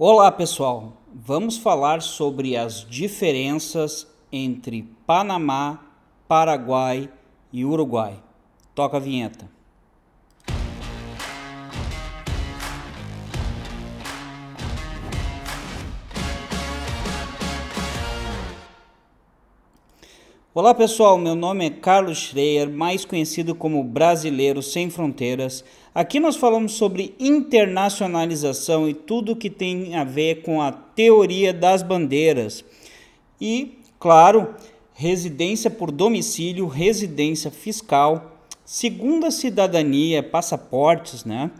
Olá, pessoal. Vamos falar sobre as diferenças entre Panamá, Paraguai e Uruguai. Toca a vinheta. Olá pessoal, meu nome é Carlos Schreier, mais conhecido como Brasileiro Sem Fronteiras, Aqui nós falamos sobre internacionalização e tudo que tem a ver com a teoria das bandeiras. E, claro, residência por domicílio, residência fiscal, segunda cidadania, passaportes, né?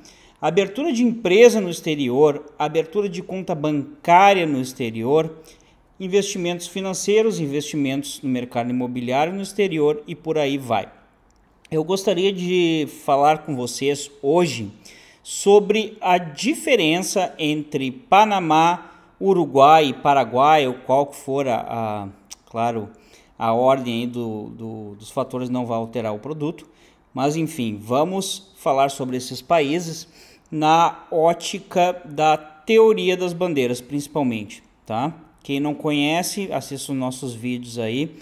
Abertura de empresa no exterior, abertura de conta bancária no exterior, investimentos financeiros, investimentos no mercado imobiliário no exterior e por aí vai eu gostaria de falar com vocês hoje sobre a diferença entre Panamá, Uruguai e Paraguai, ou qual for a, a claro, a ordem do, do, dos fatores não vai alterar o produto, mas enfim, vamos falar sobre esses países na ótica da teoria das bandeiras, principalmente, tá? Quem não conhece, assista os nossos vídeos aí.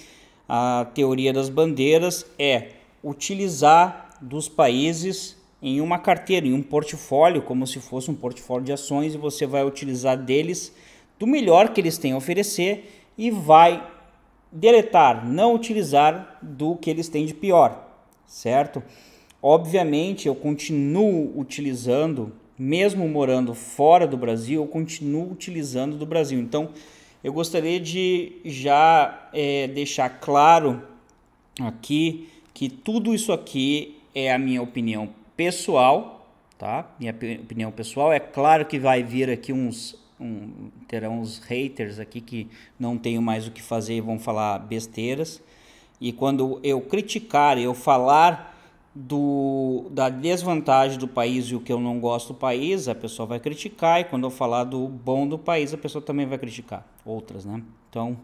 A teoria das bandeiras é utilizar dos países em uma carteira, em um portfólio, como se fosse um portfólio de ações, e você vai utilizar deles do melhor que eles têm a oferecer e vai deletar, não utilizar do que eles têm de pior, certo? Obviamente, eu continuo utilizando, mesmo morando fora do Brasil, eu continuo utilizando do Brasil. Então, eu gostaria de já é, deixar claro aqui que tudo isso aqui é a minha opinião pessoal, tá? Minha opinião pessoal. É claro que vai vir aqui uns. Um, terão uns haters aqui que não tenho mais o que fazer e vão falar besteiras. E quando eu criticar, eu falar do, da desvantagem do país e o que eu não gosto do país, a pessoa vai criticar, e quando eu falar do bom do país, a pessoa também vai criticar outras, né? Então,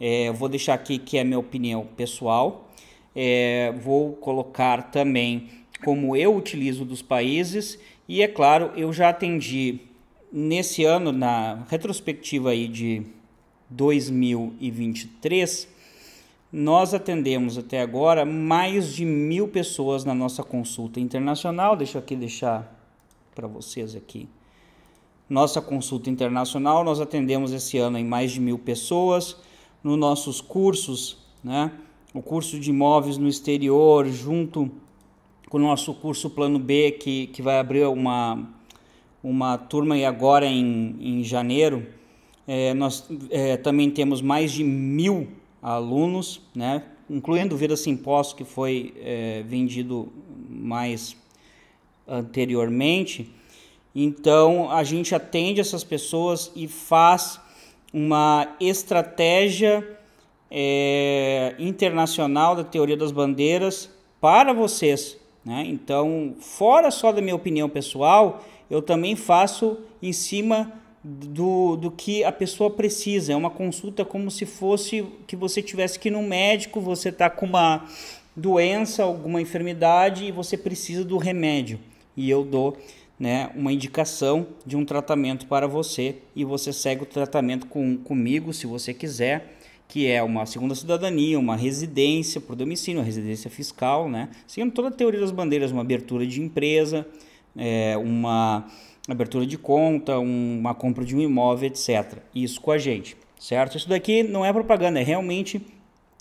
é, eu vou deixar aqui que é minha opinião pessoal, é, vou colocar também como eu utilizo dos países e é claro eu já atendi nesse ano na retrospectiva aí de 2023 nós atendemos até agora mais de mil pessoas na nossa consulta internacional deixa eu aqui deixar para vocês aqui nossa consulta internacional nós atendemos esse ano em mais de mil pessoas nos nossos cursos né o curso de imóveis no exterior, junto com o nosso curso Plano B, que, que vai abrir uma, uma turma e agora em, em janeiro. É, nós é, também temos mais de mil alunos, né? incluindo o Vida Simposto, que foi é, vendido mais anteriormente. Então, a gente atende essas pessoas e faz uma estratégia é, internacional da teoria das bandeiras para vocês. Né? Então, fora só da minha opinião pessoal, eu também faço em cima do, do que a pessoa precisa. É uma consulta como se fosse que você tivesse que ir no médico, você está com uma doença, alguma enfermidade e você precisa do remédio. E eu dou né, uma indicação de um tratamento para você e você segue o tratamento com, comigo se você quiser que é uma segunda cidadania, uma residência por domicílio, uma residência fiscal, né? seguindo toda a teoria das bandeiras, uma abertura de empresa, é, uma abertura de conta, um, uma compra de um imóvel, etc. Isso com a gente, certo? Isso daqui não é propaganda, é realmente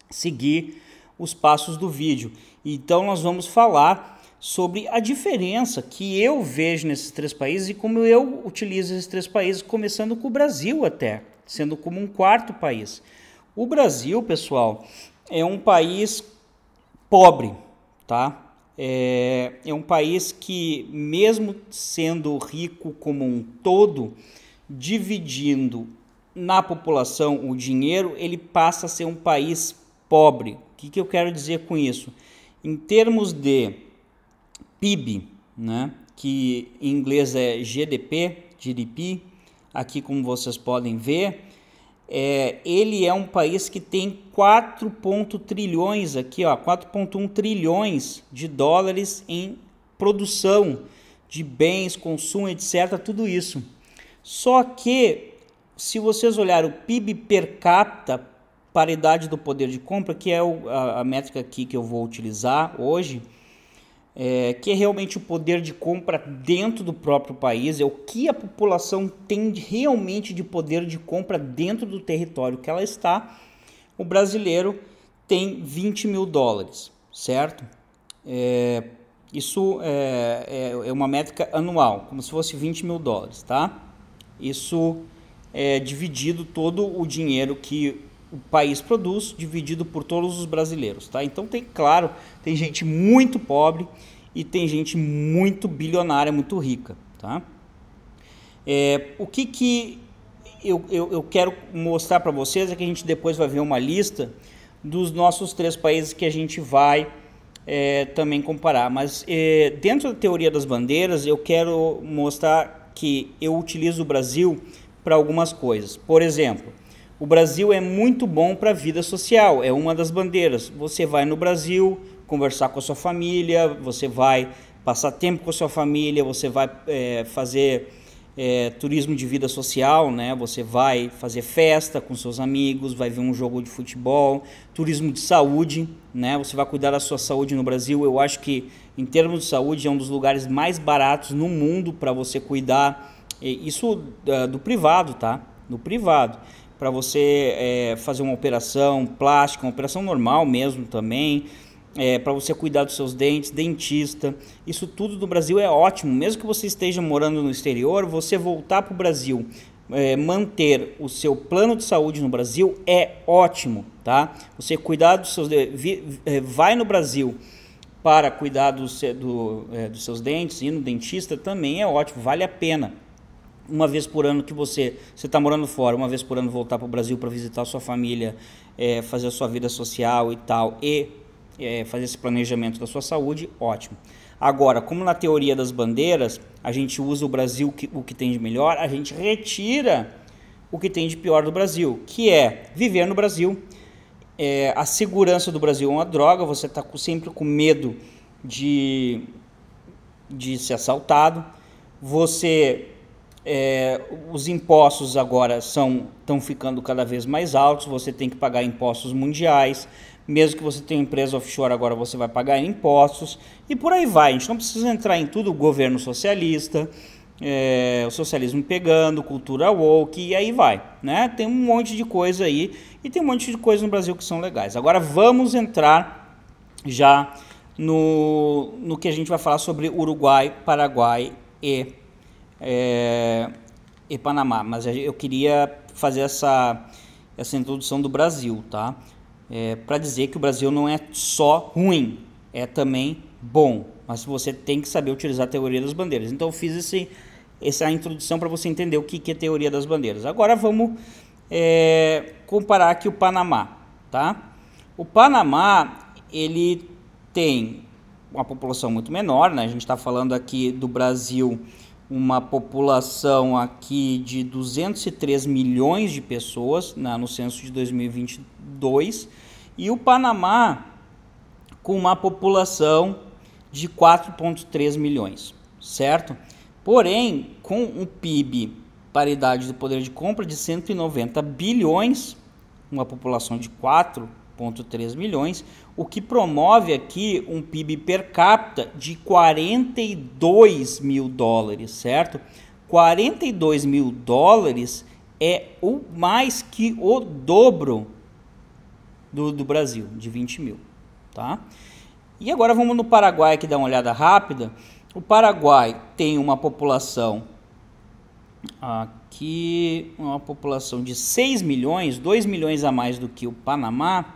seguir os passos do vídeo. Então nós vamos falar sobre a diferença que eu vejo nesses três países e como eu utilizo esses três países, começando com o Brasil até, sendo como um quarto país. O Brasil, pessoal, é um país pobre, tá? É, é, um país que, mesmo sendo rico como um todo, dividindo na população o dinheiro, ele passa a ser um país pobre. O que, que eu quero dizer com isso? Em termos de PIB, né, que em inglês é GDP, GDP, aqui como vocês podem ver, é, ele é um país que tem 4 trilhões aqui, ó, 4.1 trilhões de dólares em produção de bens, consumo, etc, tudo isso. Só que se vocês olharem o PIB per capita, paridade do poder de compra, que é a, a métrica aqui que eu vou utilizar hoje, é, que é realmente o poder de compra dentro do próprio país, é o que a população tem realmente de poder de compra dentro do território que ela está, o brasileiro tem 20 mil dólares, certo? É, isso é, é, é, uma métrica anual, como se fosse 20 mil dólares, tá? Isso é dividido todo o dinheiro que o país produz dividido por todos os brasileiros, tá? Então tem, claro, tem gente muito pobre e tem gente muito bilionária, muito rica, tá? É, o que que eu, eu, eu quero mostrar para vocês é que a gente depois vai ver uma lista dos nossos três países que a gente vai é, também comparar. Mas é, dentro da teoria das bandeiras, eu quero mostrar que eu utilizo o Brasil para algumas coisas. Por exemplo, o Brasil é muito bom para a vida social, é uma das bandeiras. Você vai no Brasil conversar com a sua família, você vai passar tempo com a sua família, você vai é, fazer é, turismo de vida social, né? Você vai fazer festa com seus amigos, vai ver um jogo de futebol, turismo de saúde, né? Você vai cuidar da sua saúde no Brasil. Eu acho que em termos de saúde é um dos lugares mais baratos no mundo para você cuidar. Eh, isso do privado, tá? No privado para você é, fazer uma operação plástica, uma operação normal mesmo também. É, eh, para você cuidar dos seus dentes, dentista. Isso tudo do Brasil é ótimo. Mesmo que você esteja morando no exterior, você voltar para o Brasil, é, manter o seu plano de saúde no Brasil é ótimo, tá? Você cuidar dos seus vai no Brasil para cuidar do, do, é, dos seus dentes, ir no dentista também é ótimo, vale a pena uma vez por ano que você você está morando fora, uma vez por ano voltar para o Brasil para visitar a sua família, é, fazer a sua vida social e tal, e é, fazer esse planejamento da sua saúde, ótimo. Agora, como na teoria das bandeiras, a gente usa o Brasil que, o que tem de melhor, a gente retira o que tem de pior do Brasil, que é viver no Brasil. É, a segurança do Brasil é uma droga, você está sempre com medo de, de ser assaltado. Você é, os impostos agora são estão ficando cada vez mais altos, você tem que pagar impostos mundiais, mesmo que você tenha empresa offshore agora você vai pagar impostos e por aí vai. A gente não precisa entrar em tudo o governo socialista, é, o socialismo pegando, cultura woke e aí vai, né? Tem um monte de coisa aí e tem um monte de coisa no Brasil que são legais. Agora vamos entrar já no, no que a gente vai falar sobre Uruguai, Paraguai e é, e Panamá, mas eu queria fazer essa, essa introdução do Brasil, tá? É, para dizer que o Brasil não é só ruim, é também bom, mas você tem que saber utilizar a teoria das bandeiras. Então eu fiz esse, essa introdução para você entender o que, é teoria das bandeiras. Agora vamos é, comparar aqui o Panamá, tá? O Panamá ele tem uma população muito menor, né? A gente está falando aqui do Brasil uma população aqui de 203 milhões de pessoas né, no censo de 2022 e o Panamá com uma população de 4,3 milhões, certo? Porém, com o um PIB, paridade do poder de compra de 190 bilhões, uma população de 4,3 milhões, o que promove aqui um PIB per capita de 42 mil dólares, certo? 42 mil dólares é o mais que o dobro do, do Brasil, de 20 mil, tá? E agora vamos no Paraguai que dá uma olhada rápida. O Paraguai tem uma população aqui, uma população de 6 milhões, 2 milhões a mais do que o Panamá,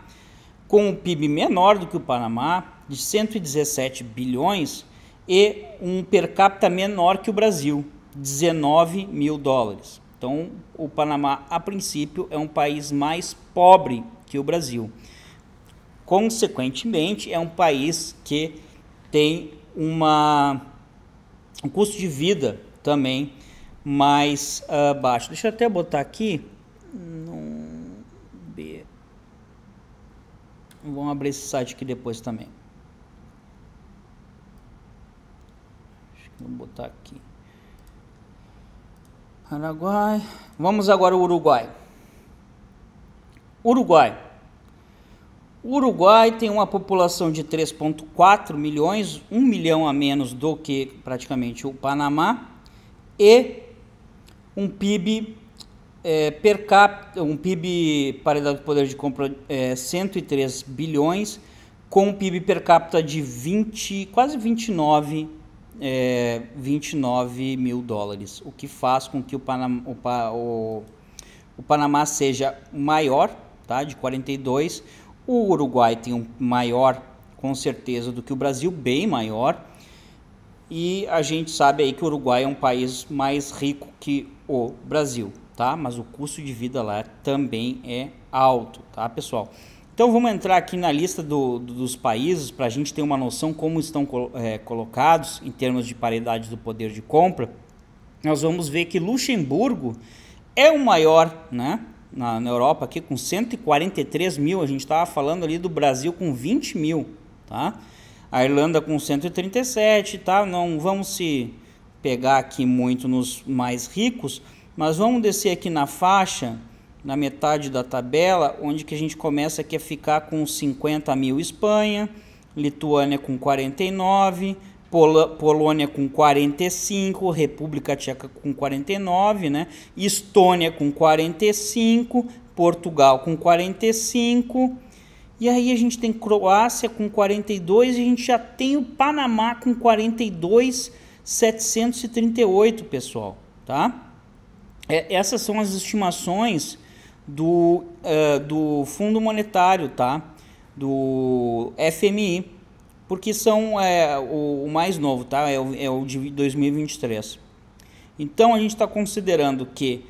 com um PIB menor do que o Panamá, de 117 bilhões, e um per capita menor que o Brasil, 19 mil dólares. Então, o Panamá, a princípio, é um país mais pobre que o Brasil. Consequentemente, é um país que tem uma, um custo de vida também mais uh, baixo. Deixa eu até botar aqui. Vamos abrir esse site aqui depois também. Vamos botar aqui. Paraguai. Vamos agora ao Uruguai. Uruguai. Uruguai tem uma população de 3,4 milhões, 1 milhão a menos do que praticamente o Panamá, e um PIB é, per capita, um PIB paridade do poder de compra é 103 bilhões, com um PIB per capita de 20, quase 29, é, 29 mil dólares, o que faz com que o Panamá, o, o, o Panamá seja maior, tá, de 42, o Uruguai tem um maior, com certeza, do que o Brasil, bem maior, e a gente sabe aí que o Uruguai é um país mais rico que o Brasil tá? Mas o custo de vida lá também é alto, tá, pessoal? Então vamos entrar aqui na lista do, do, dos países para a gente ter uma noção como estão é, colocados em termos de paridade do poder de compra. Nós vamos ver que Luxemburgo é o maior, né? Na, na Europa aqui com 143 mil, a gente estava falando ali do Brasil com 20 mil, tá? A Irlanda com 137, tá? Não vamos se pegar aqui muito nos mais ricos, mas vamos descer aqui na faixa, na metade da tabela, onde que a gente começa aqui a ficar com 50 mil Espanha, Lituânia com 49, Pol Polônia com 45, República Tcheca com 49, né? Estônia com 45, Portugal com 45. E aí a gente tem Croácia com 42 e a gente já tem o Panamá com 42,738, pessoal, tá? É, essas são as estimações do, uh, do Fundo Monetário, tá? Do FMI, porque são é, o, o, mais novo, tá? É o, é o de 2023. Então a gente está considerando que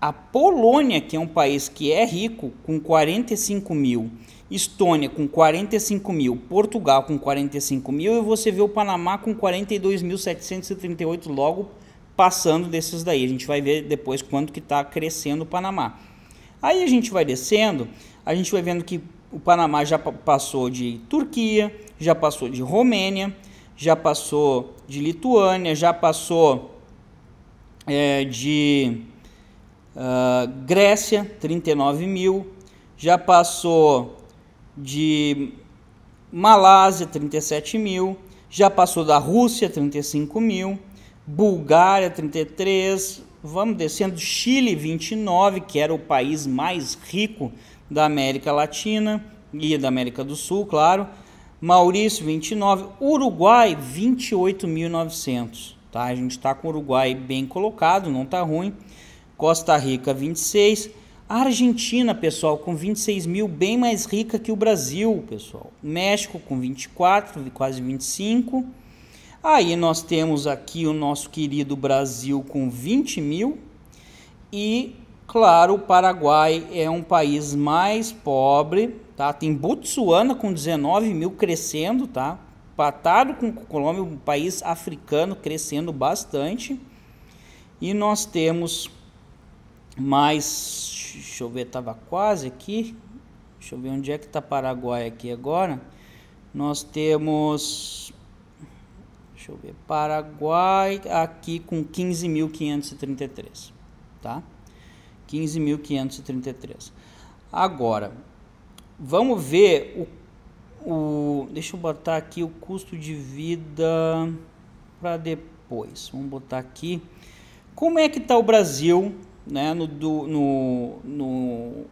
a Polônia, que é um país que é rico, com 45 mil, Estônia com 45 mil, Portugal com 45 mil, e você vê o Panamá com 42.738 logo passando desses daí. A gente vai ver depois quanto que está crescendo o Panamá. Aí a gente vai descendo, a gente vai vendo que o Panamá já passou de Turquia, já passou de Romênia, já passou de Lituânia, já passou é, de uh, Grécia, 39 mil, já passou de Malásia, 37 mil, já passou da Rússia, 35 mil, Bulgária 33, vamos descendo, Chile 29, que era o país mais rico da América Latina e da América do Sul, claro. Maurício 29, Uruguai 28.900, tá? A gente está com o Uruguai bem colocado, não tá ruim. Costa Rica 26, a Argentina, pessoal, com 26 mil, bem mais rica que o Brasil, pessoal. México com 24, quase 25. Aí nós temos aqui o nosso querido Brasil com 20 mil e, claro, o Paraguai é um país mais pobre, tá? Tem Botsuana com 19 mil crescendo, tá? Patado com Colômbia, um país africano crescendo bastante. E nós temos mais, deixa eu ver, estava quase aqui. Deixa eu ver onde é que está Paraguai aqui agora. Nós temos Deixa eu ver. Paraguai aqui com 15.533, tá? 15.533. Agora, vamos ver o, o... Deixa eu botar aqui o custo de vida para depois. Vamos botar aqui. Como é que está o Brasil né, no, do, no, no,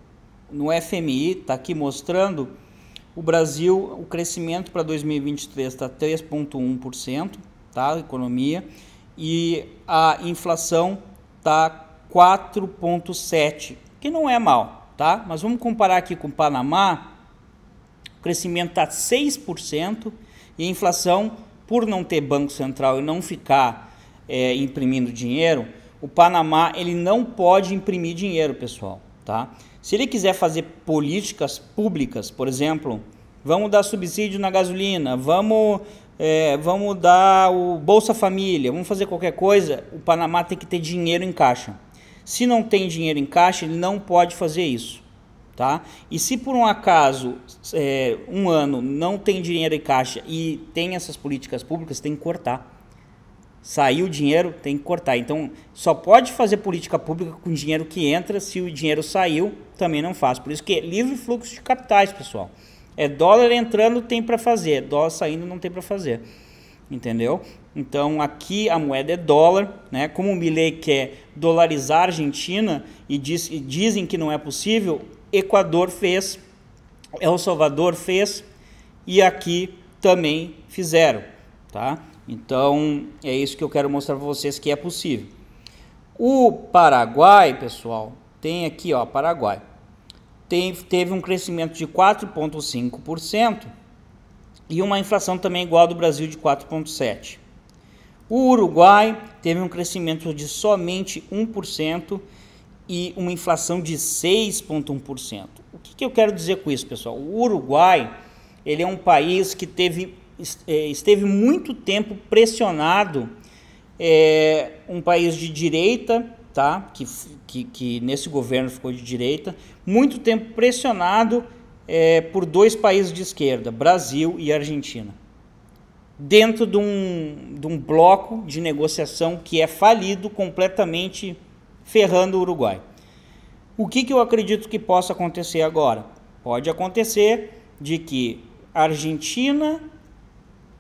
no FMI? Está aqui mostrando... O Brasil, o crescimento para 2023 está 3,1%, tá? economia e a inflação tá 4.7, que não é mal, tá? Mas vamos comparar aqui com o Panamá, o crescimento tá 6% e a inflação, por não ter banco central e não ficar é, imprimindo dinheiro, o Panamá ele não pode imprimir dinheiro, pessoal, tá? Se ele quiser fazer políticas públicas, por exemplo, vamos dar subsídio na gasolina, vamos é, vamos dar o Bolsa Família, vamos fazer qualquer coisa, o Panamá tem que ter dinheiro em caixa. Se não tem dinheiro em caixa, ele não pode fazer isso. Tá? E se por um acaso é, um ano não tem dinheiro em caixa e tem essas políticas públicas, tem que cortar. Saiu o dinheiro, tem que cortar. Então, só pode fazer política pública com o dinheiro que entra. Se o dinheiro saiu, também não faz. Por isso que é livre fluxo de capitais, pessoal. É dólar entrando, tem para fazer. dólar saindo, não tem para fazer. Entendeu? Então aqui a moeda é dólar, né? Como o Milley quer dolarizar a Argentina e, diz, e dizem que não é possível, Equador fez, El Salvador fez e aqui também fizeram, tá? Então é isso que eu quero mostrar para vocês que é possível. O Paraguai, pessoal, tem aqui, ó, Paraguai teve um crescimento de 4,5% e uma inflação também igual ao do Brasil de 4,7%. O Uruguai teve um crescimento de somente 1% e uma inflação de 6,1%. O que, que, eu quero dizer com isso, pessoal? O Uruguai ele é um país que teve, é, esteve muito tempo pressionado, é um país de direita, tá? que que, que nesse governo ficou de direita, muito tempo pressionado é, por dois países de esquerda, Brasil e Argentina, dentro de um, de um bloco de negociação que é falido completamente, ferrando o Uruguai. O que, que eu acredito que possa acontecer agora? Pode acontecer de que Argentina,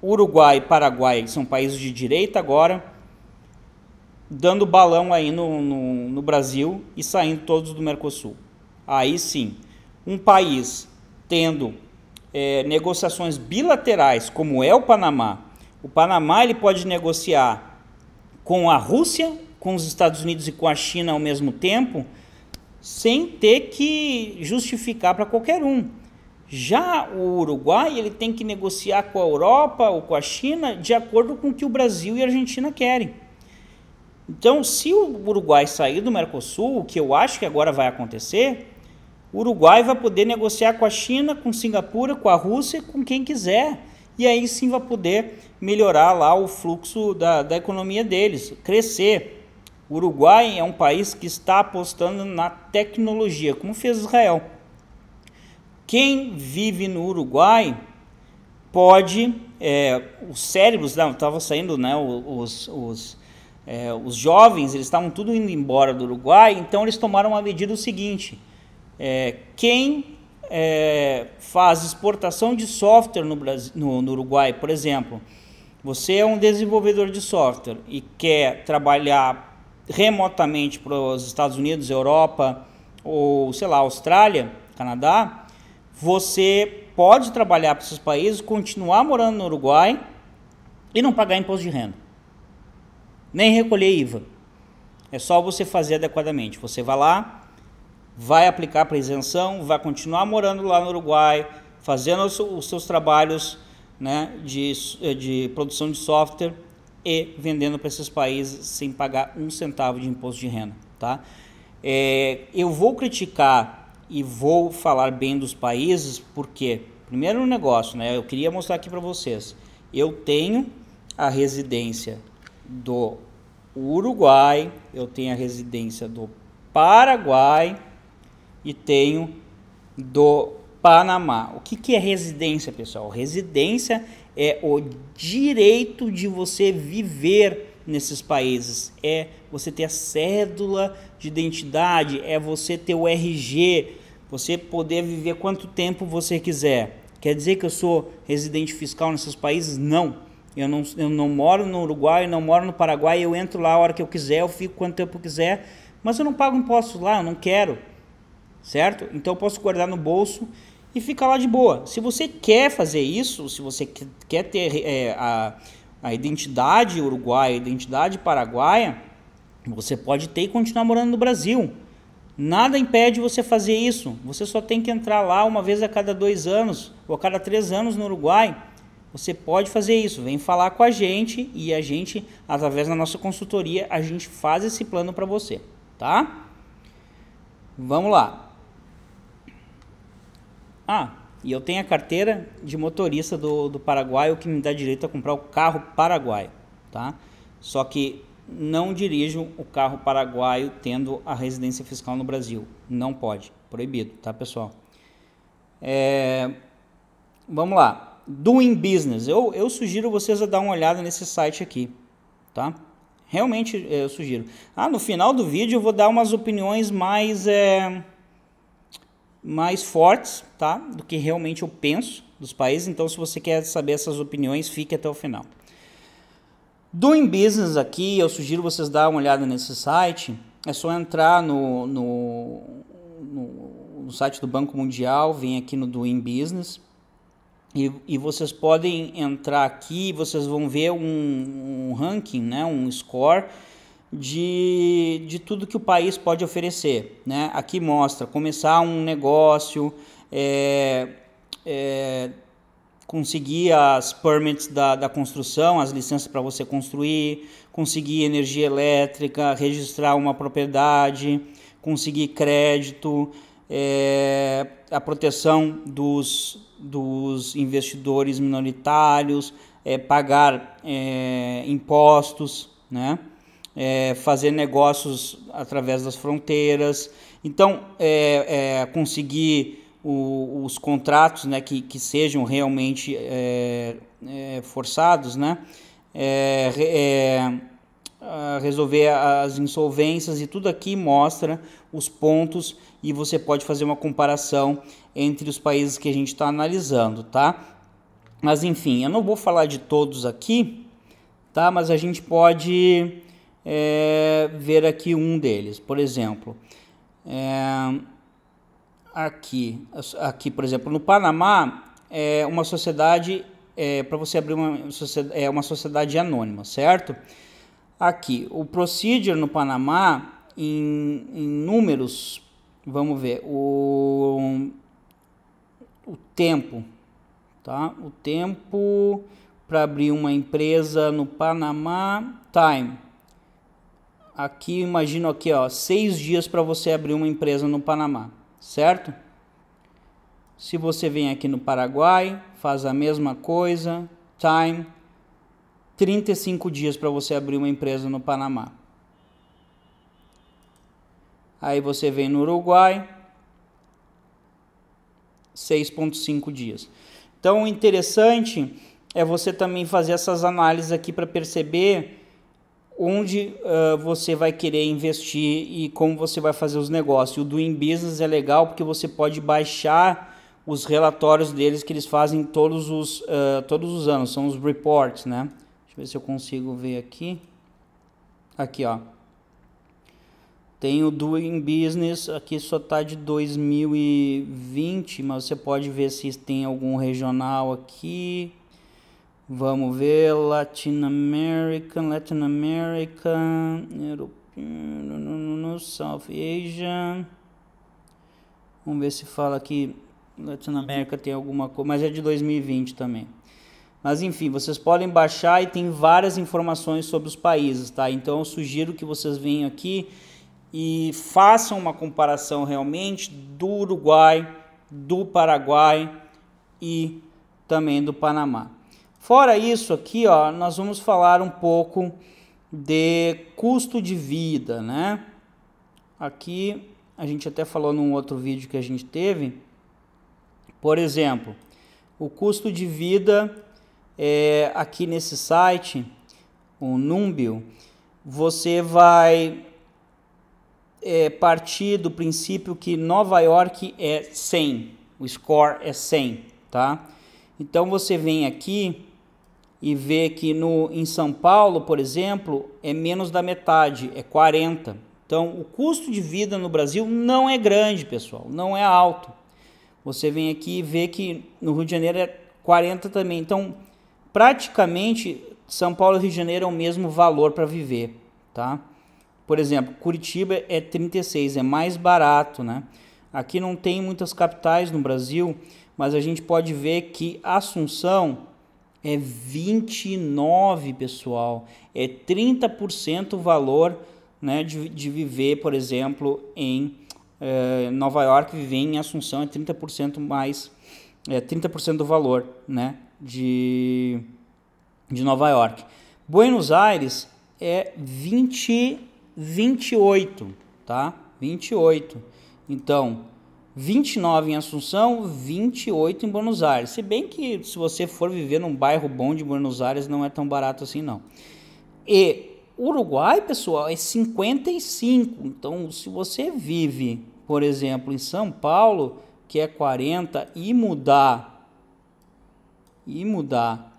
Uruguai e Paraguai são países de direita agora dando balão aí no, no, no Brasil e saindo todos do Mercosul. Aí sim, um país tendo é, negociações bilaterais, como é o Panamá, o Panamá ele pode negociar com a Rússia, com os Estados Unidos e com a China ao mesmo tempo, sem ter que justificar para qualquer um. Já o Uruguai ele tem que negociar com a Europa ou com a China de acordo com o que o Brasil e a Argentina querem. Então, se o Uruguai sair do Mercosul, o que eu acho que agora vai acontecer, o Uruguai vai poder negociar com a China, com Singapura, com a Rússia, com quem quiser. E aí sim vai poder melhorar lá o fluxo da, da economia deles, crescer. O Uruguai é um país que está apostando na tecnologia, como fez Israel. Quem vive no Uruguai pode. É, os cérebros, não, estava saindo né, os, os é, os jovens, eles estavam tudo indo embora do Uruguai, então eles tomaram a medida o seguinte: é, quem é, faz exportação de software no, Brasil, no, no Uruguai, por exemplo, você é um desenvolvedor de software e quer trabalhar remotamente para os Estados Unidos, Europa ou sei lá, Austrália, Canadá, você pode trabalhar para esses países, continuar morando no Uruguai e não pagar imposto de renda nem recolher IVA. É só você fazer adequadamente. Você vai lá, vai aplicar para isenção, vai continuar morando lá no Uruguai, fazendo os seus trabalhos né, de, de produção de software e vendendo para esses países sem pagar um centavo de imposto de renda. Tá? É, eu vou criticar e vou falar bem dos países porque, primeiro, um negócio, né, eu queria mostrar aqui para vocês. Eu tenho a residência do o Uruguai, eu tenho a residência do Paraguai e tenho do Panamá. O que, que é residência, pessoal? Residência é o direito de você viver nesses países, é você ter a cédula de identidade, é você ter o RG, você poder viver quanto tempo você quiser. Quer dizer que eu sou residente fiscal nesses países? Não. Eu não, eu não moro no Uruguai, não moro no Paraguai, eu entro lá a hora que eu quiser, eu fico quanto tempo eu quiser, mas eu não pago impostos lá, eu não quero, certo? Então eu posso guardar no bolso e ficar lá de boa. Se você quer fazer isso, se você quer ter é, a, a identidade uruguaia, a identidade paraguaia, você pode ter e continuar morando no Brasil. Nada impede você fazer isso. Você só tem que entrar lá uma vez a cada dois anos ou a cada três anos no Uruguai você pode fazer isso, vem falar com a gente e a gente, através da nossa consultoria, a gente faz esse plano para você, tá? Vamos lá. Ah, e eu tenho a carteira de motorista do, do Paraguai, o que me dá direito a comprar o carro paraguaio, tá? Só que não dirijo o carro paraguaio tendo a residência fiscal no Brasil. Não pode, proibido, tá pessoal? É... Vamos lá. Doing Business. Eu, eu sugiro vocês a dar uma olhada nesse site aqui, tá? Realmente é, eu sugiro. Ah, no final do vídeo eu vou dar umas opiniões mais é, mais fortes, tá? Do que realmente eu penso dos países. Então, se você quer saber essas opiniões, fique até o final. Doing Business aqui, eu sugiro vocês dar uma olhada nesse site. É só entrar no, no, no, no site do Banco Mundial, vem aqui no Doing Business e, e, vocês podem entrar aqui, vocês vão ver um, um, ranking, né, um score de, de tudo que o país pode oferecer. Né? Aqui mostra começar um negócio, é, é, conseguir as permits da, da construção, as licenças para você construir, conseguir energia elétrica, registrar uma propriedade, conseguir crédito, é, a proteção dos, dos investidores minoritários, é, pagar é, impostos, né? É, fazer negócios através das fronteiras. Então, é, é, conseguir o, os contratos né, que, que sejam realmente é, forçados, né? resolver as insolvências e tudo aqui mostra os pontos e você pode fazer uma comparação entre os países que a gente está analisando, tá? Mas enfim, eu não vou falar de todos aqui, tá? Mas a gente pode é, ver aqui um deles, por exemplo. É, aqui, aqui, por exemplo, no Panamá, é uma sociedade é, para você abrir uma, é uma sociedade anônima, certo? Aqui, o procedure no Panamá, em, em números, vamos ver, o, o tempo, tá? O tempo para abrir uma empresa no Panamá, time. Aqui, imagino aqui, ó, seis dias para você abrir uma empresa no Panamá, certo? Se você vem aqui no Paraguai, faz a mesma coisa, time, 35 dias para você abrir uma empresa no Panamá. Aí você vem no Uruguai, 6,5 dias. Então, o interessante é você também fazer essas análises aqui para perceber onde uh, você vai querer investir e como você vai fazer os negócios. O Doing Business é legal porque você pode baixar os relatórios deles que eles fazem todos os, uh, todos os anos, são os reports, né? Deixa eu ver se eu consigo ver aqui. Aqui, ó. Tem o Doing Business, aqui só tá de 2020, mas você pode ver se tem algum regional aqui. Vamos ver, Latin American, Latin American, European, South Asia. Vamos ver se fala aqui, Latin America tem alguma coisa, mas é de 2020 também. Mas enfim, vocês podem baixar e tem várias informações sobre os países, tá? Então eu sugiro que vocês venham aqui e façam uma comparação realmente do Uruguai, do Paraguai e também do Panamá. Fora isso aqui, ó, nós vamos falar um pouco de custo de vida, né? Aqui a gente até falou num outro vídeo que a gente teve, por exemplo, o custo de vida é, aqui nesse site, o Numbio, você vai é, partir do princípio que Nova York é 100, o score é 100, tá? Então você vem aqui e vê que no, em São Paulo, por exemplo, é menos da metade, é 40. Então o custo de vida no Brasil não é grande, pessoal, não é alto. Você vem aqui e vê que no Rio de Janeiro é 40 também. Então praticamente São Paulo e Rio de Janeiro é o mesmo valor para viver, tá? Por exemplo, Curitiba é 36, é mais barato, né? Aqui não tem muitas capitais no Brasil, mas a gente pode ver que Assunção é 29, pessoal. É 30% o valor né, de, de viver, por exemplo, em eh, Nova York, viver em Assunção é 30% mais, é 30% do valor, né? de, de Nova York. Buenos Aires é 20, 28, tá? 28. Então, 29 em Assunção, 28 em Buenos Aires. Se bem que se você for viver num bairro bom de Buenos Aires, não é tão barato assim não. E Uruguai, pessoal, é 55. Então, se você vive, por exemplo, em São Paulo, que é 40 e mudar e mudar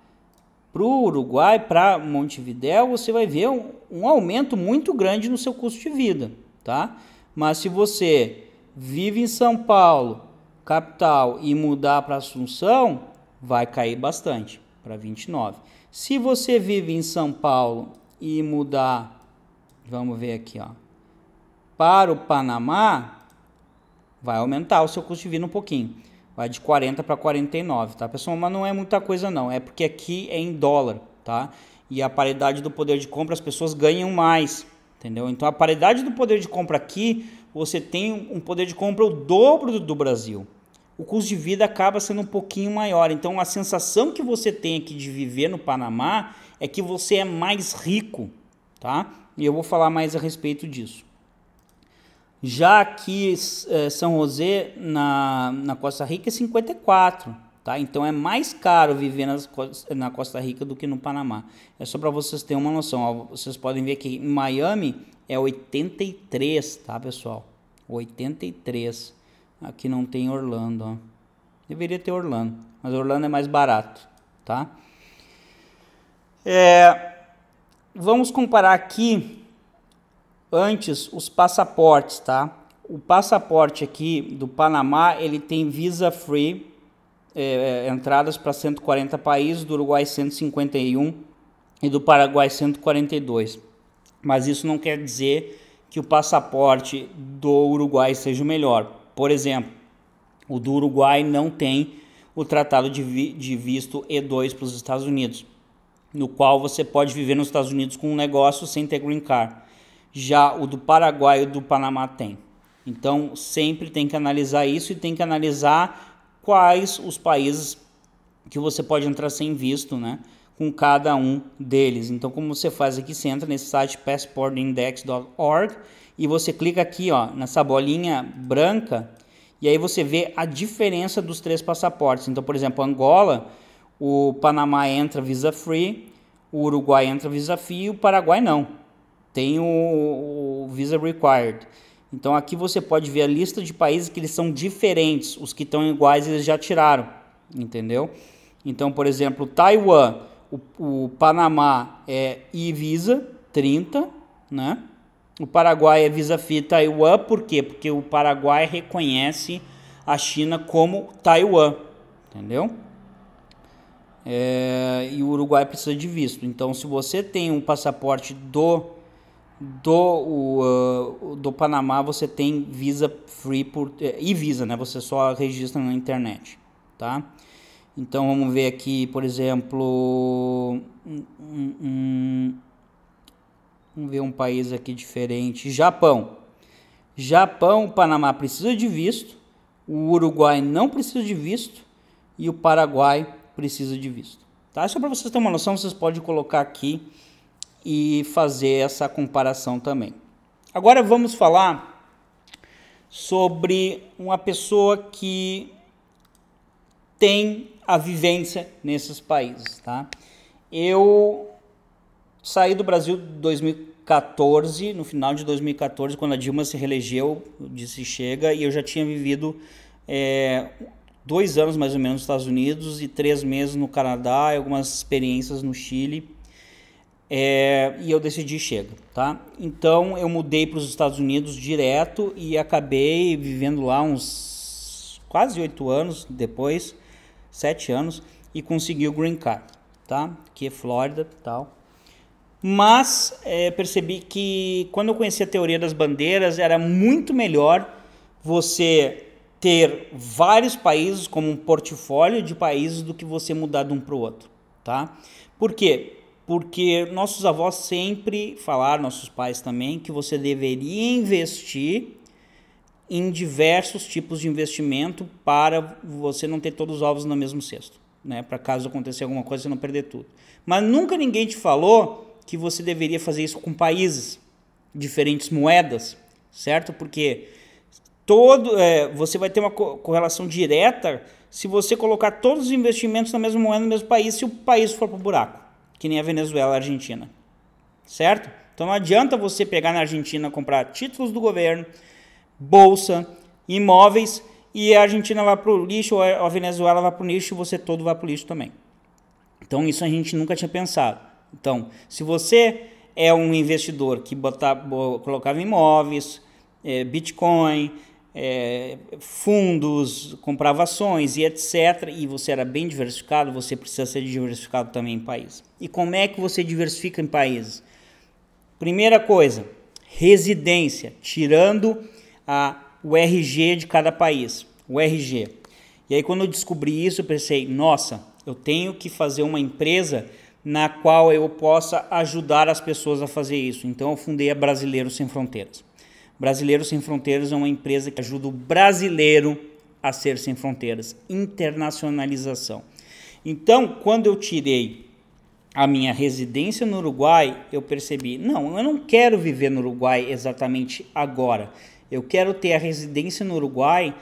para o Uruguai, para Montevidéu, você vai ver um, um, aumento muito grande no seu custo de vida, tá? Mas se você vive em São Paulo, capital, e mudar para Assunção, vai cair bastante, para 29. Se você vive em São Paulo e mudar, vamos ver aqui, ó, para o Panamá, vai aumentar o seu custo de vida um pouquinho vai de 40 para 49, tá, pessoal? Mas não é muita coisa não, é porque aqui é em dólar, tá? E a paridade do poder de compra as pessoas ganham mais, entendeu? Então a paridade do poder de compra aqui, você tem um poder de compra o dobro do, do Brasil. O custo de vida acaba sendo um pouquinho maior. Então a sensação que você tem aqui de viver no Panamá é que você é mais rico, tá? E eu vou falar mais a respeito disso. Já aqui é, São José, na, na Costa Rica, é 54. Tá? Então é mais caro viver nas, na Costa Rica do que no Panamá. É só para vocês terem uma noção. Ó, vocês podem ver que em Miami é 83, tá, pessoal? 83. Aqui não tem Orlando, ó. Deveria ter Orlando, mas Orlando é mais barato, tá? É, vamos comparar aqui Antes, os passaportes, tá? O passaporte aqui do Panamá, ele tem visa free, é, é entradas para 140 países, do Uruguai 151 e do Paraguai 142. Mas isso não quer dizer que o passaporte do Uruguai seja o melhor. Por exemplo, o do Uruguai não tem o tratado de, vi de visto E2 para os Estados Unidos, no qual você pode viver nos Estados Unidos com um negócio sem ter green card já o do Paraguai e o do Panamá tem. Então, sempre tem que analisar isso e tem que analisar quais os países que você pode entrar sem visto, né? Com cada um deles. Então, como você faz aqui, você entra nesse site passportindex.org e você clica aqui, ó, nessa bolinha branca, e aí você vê a diferença dos três passaportes. Então, por exemplo, Angola, o Panamá entra visa free, o Uruguai entra visa free e o Paraguai não tem o, o Visa Required. Então aqui você pode ver a lista de países que eles são diferentes, os que estão iguais eles já tiraram, entendeu? Então, por exemplo, Taiwan, o, o Panamá é e-visa 30, né? O Paraguai é visa free Taiwan, por quê? Porque o Paraguai reconhece a China como Taiwan, entendeu? É, e o Uruguai precisa de visto. Então, se você tem um passaporte do do, o, uh, do Panamá você tem Visa Free por, eh, e Visa, né? Você só registra na internet, tá? Então vamos ver aqui, por exemplo, um, um, vamos ver um país aqui diferente, Japão. Japão, Panamá precisa de visto, o Uruguai não precisa de visto e o Paraguai precisa de visto. Tá? Só para vocês terem uma noção, vocês podem colocar aqui e fazer essa comparação também. Agora vamos falar sobre uma pessoa que tem a vivência nesses países, tá? Eu saí do Brasil em 2014, no final de 2014, quando a Dilma se reelegeu, disse chega, e eu já tinha vivido é, dois anos mais ou menos nos Estados Unidos e três meses no Canadá, algumas experiências no Chile é, e eu decidi chega, tá? Então eu mudei para os Estados Unidos direto e acabei vivendo lá uns quase oito anos depois, sete anos e consegui o green card, tá? Que é Flórida, tal. Mas é, percebi que quando eu conheci a teoria das bandeiras era muito melhor você ter vários países como um portfólio de países do que você mudar de um para o outro, tá? Por quê? porque nossos avós sempre falaram, nossos pais também, que você deveria investir em diversos tipos de investimento para você não ter todos os ovos no mesmo cesto, né? Para caso acontecer alguma coisa você não perder tudo. Mas nunca ninguém te falou que você deveria fazer isso com países, diferentes moedas, certo? Porque todo é, você vai ter uma correlação direta se você colocar todos os investimentos na mesma moeda no mesmo país se o país for para o buraco que nem a Venezuela e a Argentina. Certo? Então não adianta você pegar na Argentina comprar títulos do governo, bolsa, imóveis e a Argentina vai para o lixo ou a Venezuela vai para o lixo e você todo vai para o lixo também. Então isso a gente nunca tinha pensado. Então, se você é um investidor que botar, colocava imóveis, eh, Bitcoin, é, fundos, comprava ações e etc. E você era bem diversificado, você precisa ser diversificado também em país. E como é que você diversifica em países? Primeira coisa, residência, tirando a, o RG de cada país. O RG. E aí, quando eu descobri isso, eu pensei: nossa, eu tenho que fazer uma empresa na qual eu possa ajudar as pessoas a fazer isso. Então, eu fundei a Brasileiros Sem Fronteiras. Brasileiros Sem Fronteiras é uma empresa que ajuda o brasileiro a ser sem fronteiras, internacionalização. Então, quando eu tirei a minha residência no Uruguai, eu percebi, não, eu não quero viver no Uruguai exatamente agora. Eu quero ter a residência no Uruguai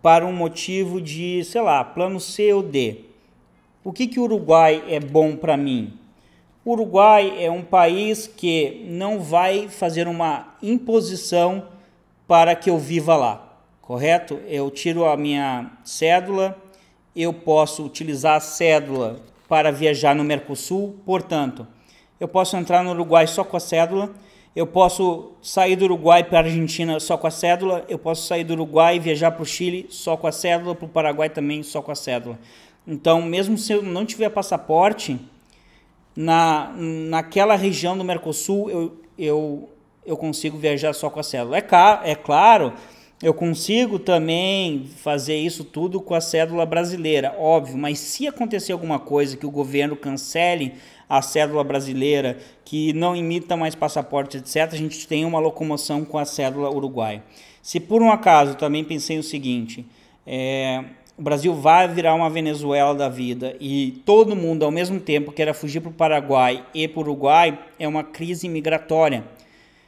para um motivo de, sei lá, plano C ou D. O que, que o Uruguai é bom para mim? Uruguai é um país que não vai fazer uma imposição para que eu viva lá, correto? Eu tiro a minha cédula, eu posso utilizar a cédula para viajar no Mercosul, portanto, eu posso entrar no Uruguai só com a cédula, eu posso sair do Uruguai para a Argentina só com a cédula, eu posso sair do Uruguai e viajar para o Chile só com a cédula, para o Paraguai também só com a cédula. Então, mesmo se eu não tiver passaporte, na, naquela região do Mercosul eu, eu, eu consigo viajar só com a célula. É, é claro, eu consigo também fazer isso tudo com a cédula brasileira, óbvio, mas se acontecer alguma coisa que o governo cancele a cédula brasileira, que não imita mais passaporte, etc., a gente tem uma locomoção com a cédula uruguaia. Se por um acaso também pensei o seguinte, é, o Brasil vai virar uma Venezuela da vida e todo mundo ao mesmo tempo queira fugir para o Paraguai e para o Uruguai, é uma crise migratória.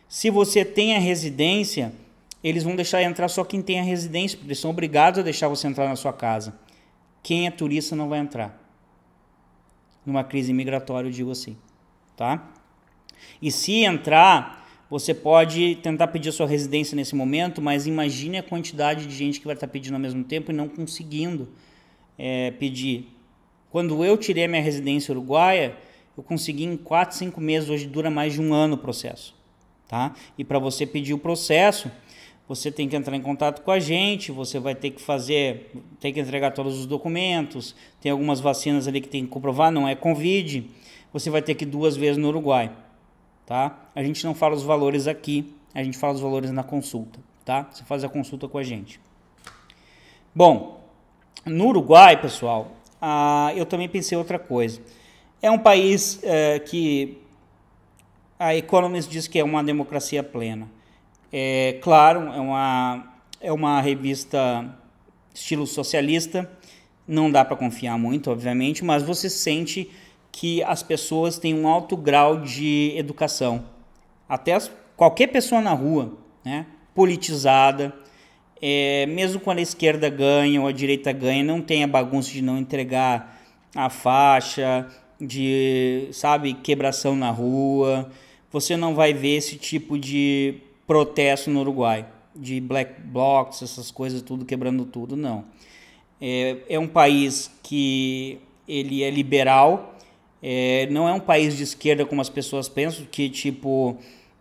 Se você tem a residência, eles vão deixar entrar só quem tem a residência, porque eles são obrigados a deixar você entrar na sua casa. Quem é turista não vai entrar. Numa crise migratória, eu digo assim, tá? E se entrar, você pode tentar pedir a sua residência nesse momento, mas imagine a quantidade de gente que vai estar pedindo ao mesmo tempo e não conseguindo é, pedir. Quando eu tirei a minha residência uruguaia, eu consegui em 4, 5 meses, hoje dura mais de um ano o processo. Tá? E para você pedir o processo, você tem que entrar em contato com a gente, você vai ter que fazer, tem que entregar todos os documentos, tem algumas vacinas ali que tem que comprovar, não é Covid, você vai ter que ir duas vezes no Uruguai tá? A gente não fala os valores aqui, a gente fala os valores na consulta, tá? Você faz a consulta com a gente. Bom, no Uruguai, pessoal, ah, eu também pensei outra coisa. É um país é, que a Economist diz que é uma democracia plena. É claro, é uma, é uma revista estilo socialista, não dá para confiar muito, obviamente, mas você sente que as pessoas têm um alto grau de educação. Até as, qualquer pessoa na rua, né, politizada, é, mesmo quando a esquerda ganha ou a direita ganha, não tem a bagunça de não entregar a faixa, de, sabe, quebração na rua. Você não vai ver esse tipo de protesto no Uruguai, de black blocs, essas coisas tudo quebrando tudo, não. É, é um país que ele é liberal, é, não é um país de esquerda como as pessoas pensam, que tipo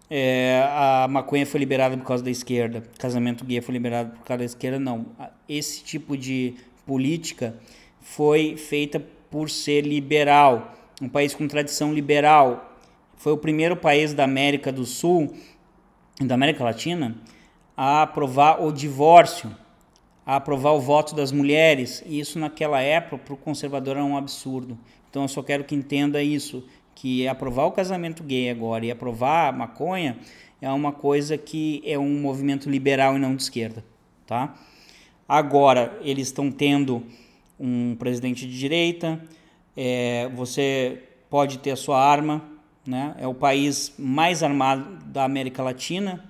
é, a maconha foi liberada por causa da esquerda, casamento gay foi liberado por causa da esquerda, não. Esse tipo de política foi feita por ser liberal, um país com tradição liberal. Foi o primeiro país da América do Sul, da América Latina, a aprovar o divórcio, a aprovar o voto das mulheres. E isso naquela época para o conservador era um absurdo. Então eu só quero que entenda isso, que aprovar o casamento gay agora e aprovar a maconha é uma coisa que é um movimento liberal e não de esquerda, tá? Agora eles estão tendo um presidente de direita, é, você pode ter a sua arma, né? É o país mais armado da América Latina,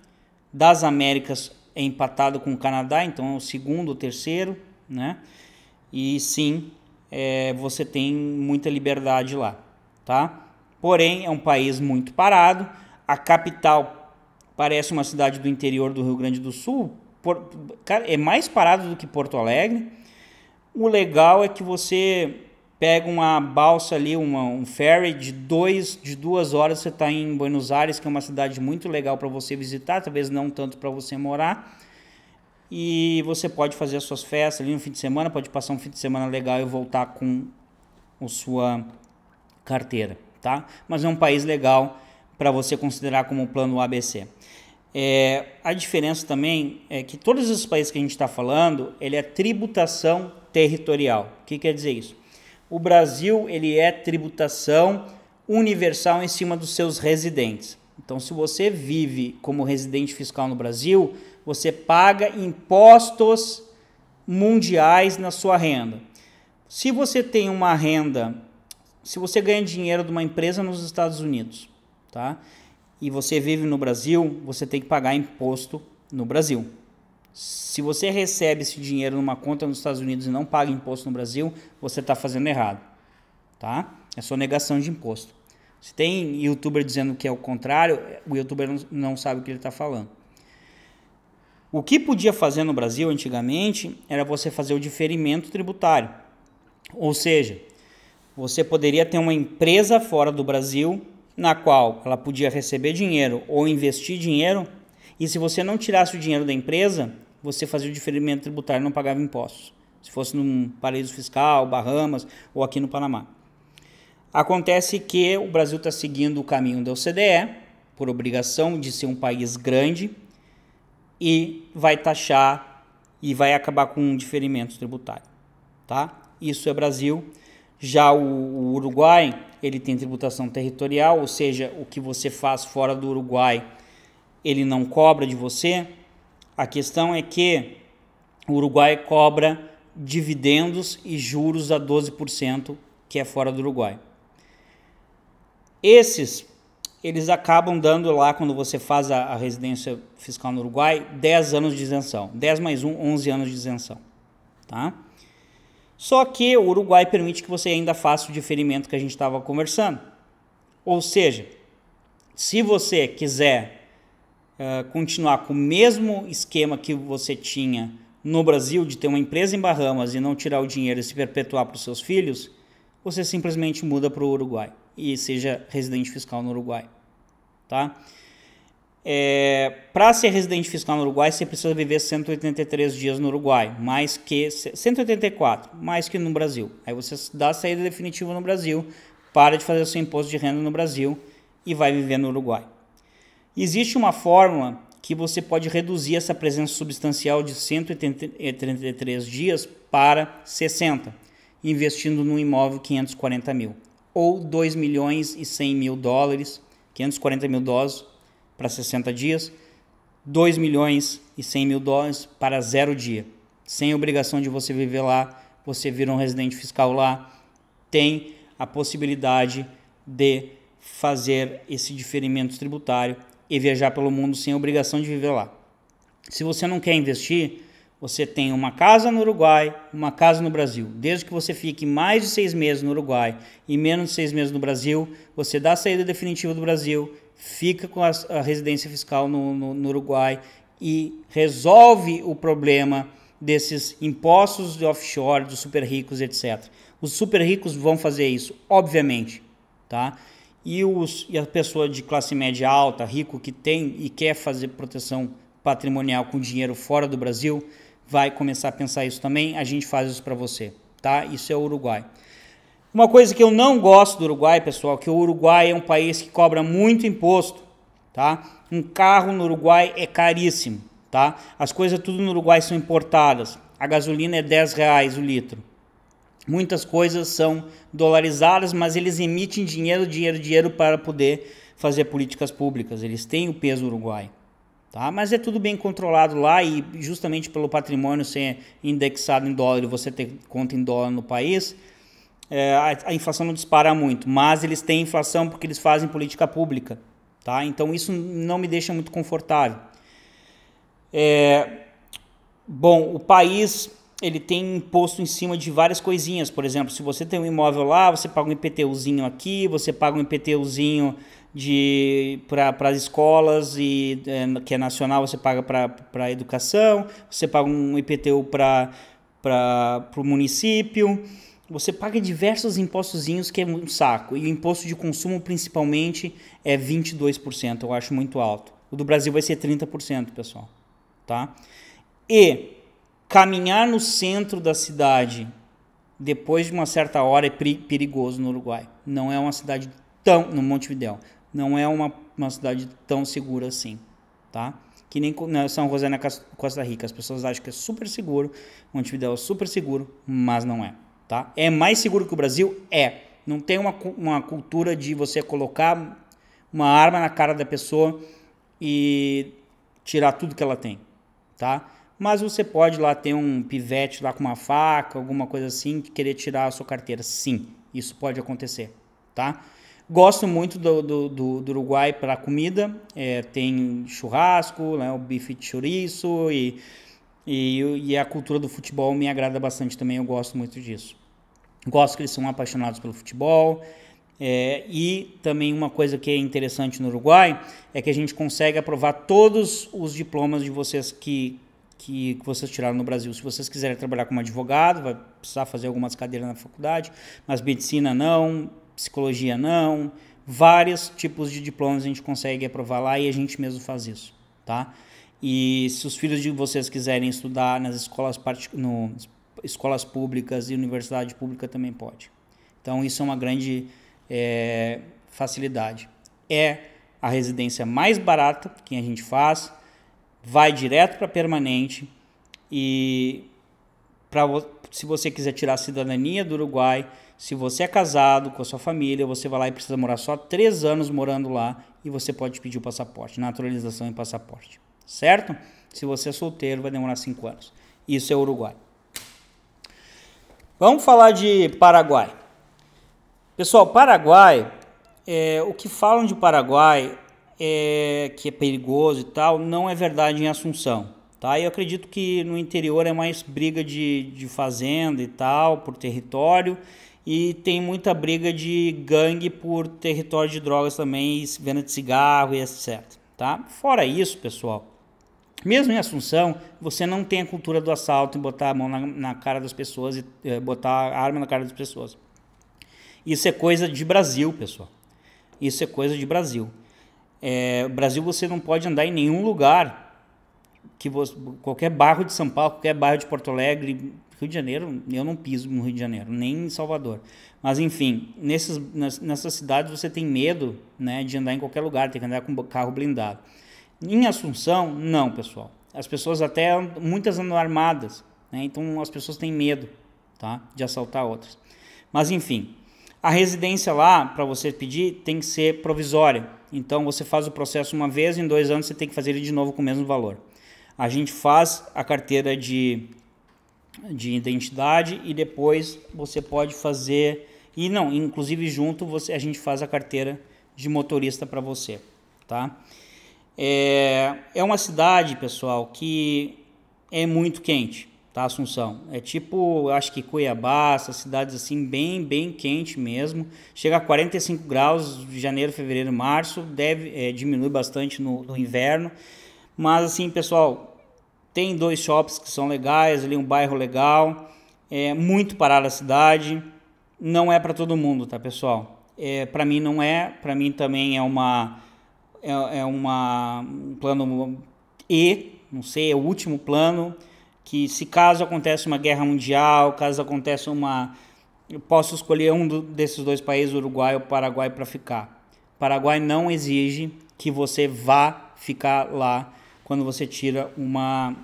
das Américas é empatado com o Canadá, então é o segundo ou terceiro, né? E sim, é, você tem muita liberdade lá, tá? Porém, é um país muito parado. A capital parece uma cidade do interior do Rio Grande do Sul. Por, cara, é mais parado do que Porto Alegre. O legal é que você pega uma balsa ali, uma, um ferry de, dois, de duas horas, você está em Buenos Aires, que é uma cidade muito legal para você visitar, talvez não tanto para você morar e você pode fazer as suas festas ali no fim de semana, pode passar um fim de semana legal e voltar com a sua carteira, tá? Mas é um país legal para você considerar como plano ABC. É, a diferença também é que todos os países que a gente está falando, ele é tributação territorial. O que quer dizer isso? O Brasil ele é tributação universal em cima dos seus residentes. Então, se você vive como residente fiscal no Brasil, você paga impostos mundiais na sua renda. Se você tem uma renda, se você ganha dinheiro de uma empresa nos Estados Unidos, tá? E você vive no Brasil, você tem que pagar imposto no Brasil. Se você recebe esse dinheiro numa conta nos Estados Unidos e não paga imposto no Brasil, você está fazendo errado, tá? É só negação de imposto. Se tem youtuber dizendo que é o contrário, o youtuber não sabe o que ele está falando. O que podia fazer no Brasil antigamente era você fazer o diferimento tributário. Ou seja, você poderia ter uma empresa fora do Brasil na qual ela podia receber dinheiro ou investir dinheiro, e se você não tirasse o dinheiro da empresa, você fazia o diferimento tributário e não pagava impostos. Se fosse num paraíso fiscal, Bahamas ou aqui no Panamá. Acontece que o Brasil está seguindo o caminho da OCDE, por obrigação de ser um país grande, e vai taxar e vai acabar com um diferimento tributário, tá? Isso é Brasil. Já o, o Uruguai, ele tem tributação territorial, ou seja, o que você faz fora do Uruguai, ele não cobra de você. A questão é que o Uruguai cobra dividendos e juros a 12%, que é fora do Uruguai. Esses eles acabam dando lá, quando você faz a, a, residência fiscal no Uruguai, 10 anos de isenção. 10 mais 1, 11 anos de isenção. Tá? Só que o Uruguai permite que você ainda faça o diferimento que a gente estava conversando. Ou seja, se você quiser uh, continuar com o mesmo esquema que você tinha no Brasil, de ter uma empresa em Bahamas e não tirar o dinheiro e se perpetuar para os seus filhos, você simplesmente muda para o Uruguai e seja residente fiscal no Uruguai, tá? É, para ser residente fiscal no Uruguai, você precisa viver 183 dias no Uruguai, mais que 184, mais que no Brasil. Aí você dá a saída definitiva no Brasil, para de fazer seu imposto de renda no Brasil e vai viver no Uruguai. Existe uma fórmula que você pode reduzir essa presença substancial de 133 dias para 60, investindo num imóvel 540 mil ou 2 milhões e 100 mil dólares, 540 mil doses para 60 dias, 2 milhões e 100 mil dólares para zero dia. Sem obrigação de você viver lá, você vira um residente fiscal lá, tem a possibilidade de fazer esse diferimento tributário e viajar pelo mundo sem obrigação de viver lá. Se você não quer investir, você tem uma casa no Uruguai, uma casa no Brasil. Desde que você fique mais de seis meses no Uruguai e menos de seis meses no Brasil, você dá a saída definitiva do Brasil, fica com a, a residência fiscal no, no, no Uruguai e resolve o problema desses impostos de offshore, dos super ricos, etc. Os super ricos vão fazer isso, obviamente, tá? E, os, e a pessoa de classe média alta, rico, que tem e quer fazer proteção patrimonial com dinheiro fora do Brasil, vai começar a pensar isso também, a gente faz isso para você, tá? Isso é o Uruguai. Uma coisa que eu não gosto do Uruguai, pessoal, que o Uruguai é um país que cobra muito imposto, tá? Um carro no Uruguai é caríssimo, tá? As coisas tudo no Uruguai são importadas. A gasolina é 10 reais o litro. Muitas coisas são dolarizadas, mas eles emitem dinheiro, dinheiro, dinheiro para poder fazer políticas públicas. Eles têm o peso uruguai. Tá? Mas é tudo bem controlado lá e justamente pelo patrimônio ser indexado em dólar e você ter conta em dólar no país, é, a, a, inflação não dispara muito. Mas eles têm inflação porque eles fazem política pública. Tá? Então isso não me deixa muito confortável. É, bom, o país ele tem imposto em cima de várias coisinhas. Por exemplo, se você tem um imóvel lá, você paga um IPTUzinho aqui, você paga um IPTUzinho de para as escolas e é, que é nacional você paga para a educação você paga um IPTU para para o município você paga diversos impostos que é um saco e o imposto de consumo principalmente é 22% eu acho muito alto o do Brasil vai ser 30% pessoal tá e caminhar no centro da cidade depois de uma certa hora é perigoso no Uruguai não é uma cidade tão no Montevidéu não é uma, uma cidade tão segura assim, tá? Que nem né, São José na Costa Rica, as pessoas acham que é super seguro, Montevideo é super seguro, mas não é, tá? É mais seguro que o Brasil? É. Não tem uma, uma cultura de você colocar uma arma na cara da pessoa e tirar tudo que ela tem, tá? Mas você pode lá ter um pivete lá com uma faca, alguma coisa assim, querer tirar a sua carteira. Sim, isso pode acontecer, tá? Gosto muito do, do, do, do Uruguai para comida. É, tem churrasco, né, o bife de chouriço e, e, e, a cultura do futebol me agrada bastante também. Eu gosto muito disso. Gosto que eles são apaixonados pelo futebol. É, e também uma coisa que é interessante no Uruguai é que a gente consegue aprovar todos os diplomas de vocês que, que vocês tiraram no Brasil. Se vocês quiserem trabalhar como advogado, vai precisar fazer algumas cadeiras na faculdade, mas medicina não, psicologia não, vários tipos de diplomas a gente consegue aprovar lá e a gente mesmo faz isso, tá? E se os filhos de vocês quiserem estudar nas escolas, no... escolas públicas e universidade pública também pode. Então isso é uma grande é, facilidade. É a residência mais barata que a gente faz, vai direto para permanente e pra, se você quiser tirar a cidadania do Uruguai, se você é casado com a sua família, você vai lá e precisa morar só três anos morando lá e você pode pedir o passaporte, naturalização e passaporte, certo? Se você é solteiro, vai demorar cinco anos. Isso é Uruguai. Vamos falar de Paraguai. Pessoal, Paraguai, é, o que falam de Paraguai é que é perigoso e tal, não é verdade em Assunção. Tá? Eu acredito que no interior é mais briga de, de fazenda e tal, por território e tem muita briga de gangue por território de drogas também, venda de cigarro e etc. Tá? Fora isso, pessoal, mesmo em Assunção, você não tem a cultura do assalto e botar a mão na, na cara das pessoas e eh, botar a arma na cara das pessoas. Isso é coisa de Brasil, pessoal. Isso é coisa de Brasil. É, Brasil você não pode andar em nenhum lugar que você, qualquer bairro de São Paulo, qualquer bairro de Porto Alegre, Rio de Janeiro, eu não piso no Rio de Janeiro, nem em Salvador. Mas enfim, nessas nessas cidades você tem medo né, de andar em qualquer lugar, tem que andar com carro blindado. Em Assunção, não, pessoal. As pessoas até, muitas andam armadas, né? então as pessoas têm medo tá, de assaltar outras. Mas enfim, a residência lá, para você pedir, tem que ser provisória. Então você faz o processo uma vez, em dois anos você tem que fazer ele de novo com o mesmo valor. A gente faz a carteira de de identidade e depois você pode fazer e não, inclusive junto você, a gente faz a carteira de motorista para você, tá? É, é uma cidade, pessoal, que é muito quente, tá, Assunção? É tipo, acho que Cuiabá, essas cidades assim, bem, bem quente mesmo. Chega a 45 graus de janeiro, fevereiro, março, deve é, diminui bastante no, no inverno. Mas assim, pessoal, tem dois shops que são legais, ali um bairro legal, é muito parada a cidade. Não é para todo mundo, tá, pessoal? É, para mim não é, para mim também é uma é, é uma um plano E, não sei, é o último plano que se caso acontece uma guerra mundial, caso aconteça uma eu posso escolher um desses dois países, Uruguai ou Paraguai para ficar. Paraguai não exige que você vá ficar lá quando você tira uma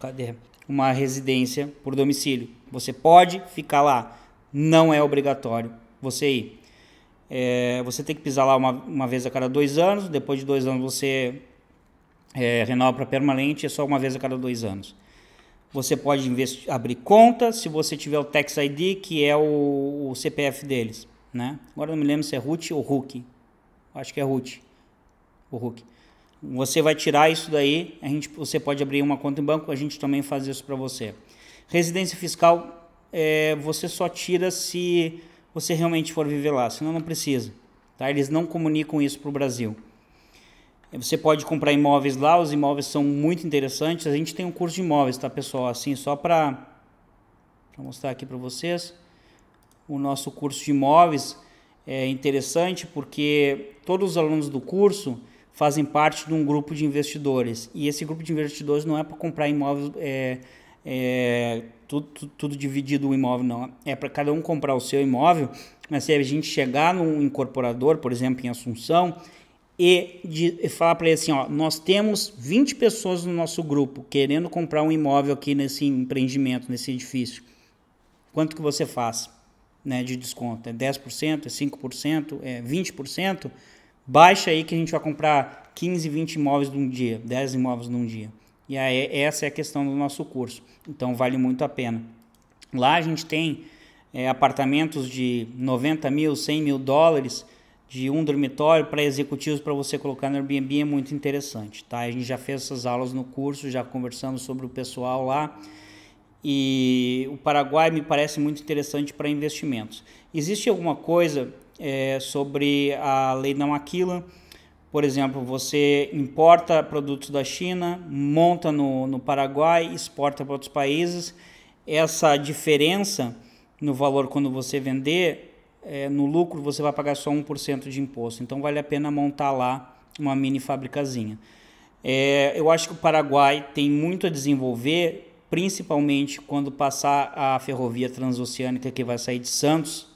cadê? Uma residência por domicílio. Você pode ficar lá, não é obrigatório você ir. É, você tem que pisar lá uma, uma vez a cada dois anos, depois de dois anos você é, renova para permanente, é só uma vez a cada dois anos. Você pode abrir conta se você tiver o Tax ID, que é o, o CPF deles. Né? Agora não me lembro se é RUT ou Hook. Acho que é RUT. O RUC. Você vai tirar isso daí, a gente, você pode abrir uma conta em banco, a gente também faz isso para você. Residência fiscal, é, você só tira se você realmente for viver lá, senão não precisa. Tá? Eles não comunicam isso para o Brasil. Você pode comprar imóveis lá, os imóveis são muito interessantes. A gente tem um curso de imóveis, tá, pessoal? Assim, só para mostrar aqui para vocês. O nosso curso de imóveis é interessante porque todos os alunos do curso fazem parte de um grupo de investidores. E esse grupo de investidores não é para comprar imóveis, é, é, tudo, tudo, tudo, dividido o imóvel, não. É para cada um comprar o seu imóvel, mas se a gente chegar num incorporador, por exemplo, em Assunção, e, de, e falar para ele assim, ó, nós temos 20 pessoas no nosso grupo querendo comprar um imóvel aqui nesse empreendimento, nesse edifício. Quanto que você faz? Né, de desconto, é 10%, é 5%, é 20%, baixa aí que a gente vai comprar 15, 20 imóveis num dia, 10 imóveis num dia. E aí, essa é a questão do nosso curso. Então, vale muito a pena. Lá a gente tem é, apartamentos de 90 mil, 100 mil dólares de um dormitório para executivos para você colocar no Airbnb é muito interessante, tá? A gente já fez essas aulas no curso, já conversamos sobre o pessoal lá e o Paraguai me parece muito interessante para investimentos. Existe alguma coisa é, sobre a lei da Maquila. Por exemplo, você importa produtos da China, monta no, no Paraguai, exporta para outros países. Essa diferença no valor quando você vender, é, no lucro você vai pagar só 1% de imposto. Então vale a pena montar lá uma mini fabricazinha. É, eu acho que o Paraguai tem muito a desenvolver, principalmente quando passar a ferrovia transoceânica que vai sair de Santos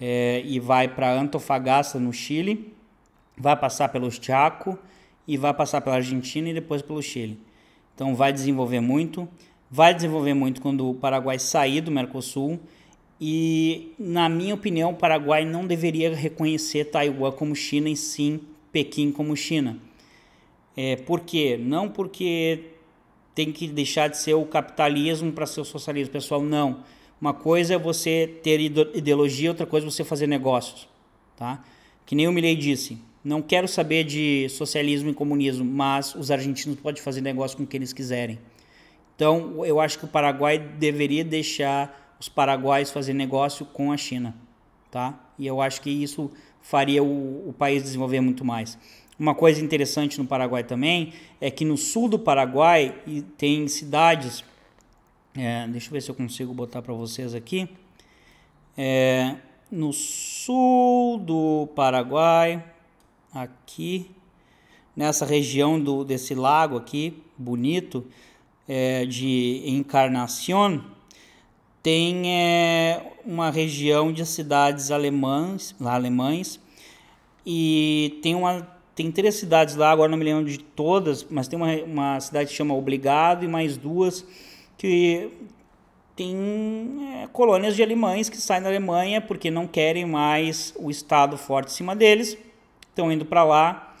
é, e vai para Antofagasta, no Chile, vai passar pelo Chaco e vai passar pela Argentina e depois pelo Chile. Então vai desenvolver muito, vai desenvolver muito quando o Paraguai sair do Mercosul e, na minha opinião, o Paraguai não deveria reconhecer Taiwan como China e sim Pequim como China. É, por quê? Não porque tem que deixar de ser o capitalismo para ser o socialismo, pessoal, não. Uma coisa é você ter ideologia, outra coisa é você fazer negócios, tá? Que nem o Milley disse, não quero saber de socialismo e comunismo, mas os argentinos podem fazer negócio com o que eles quiserem. Então, eu acho que o Paraguai deveria deixar os paraguaios fazer negócio com a China, tá? E eu acho que isso faria o, o país desenvolver muito mais. Uma coisa interessante no Paraguai também é que no sul do Paraguai tem cidades é, deixa eu ver se eu consigo botar para vocês aqui. É, no sul do Paraguai, aqui, nessa região do, desse lago aqui, bonito, é, de Encarnación, tem é, uma região de cidades alemãs, alemães e tem uma tem três cidades lá, agora não me lembro de todas, mas tem uma, uma cidade que chama Obrigado e mais duas que tem é, colônias de alemães que saem da Alemanha porque não querem mais o Estado forte em cima deles, estão indo para lá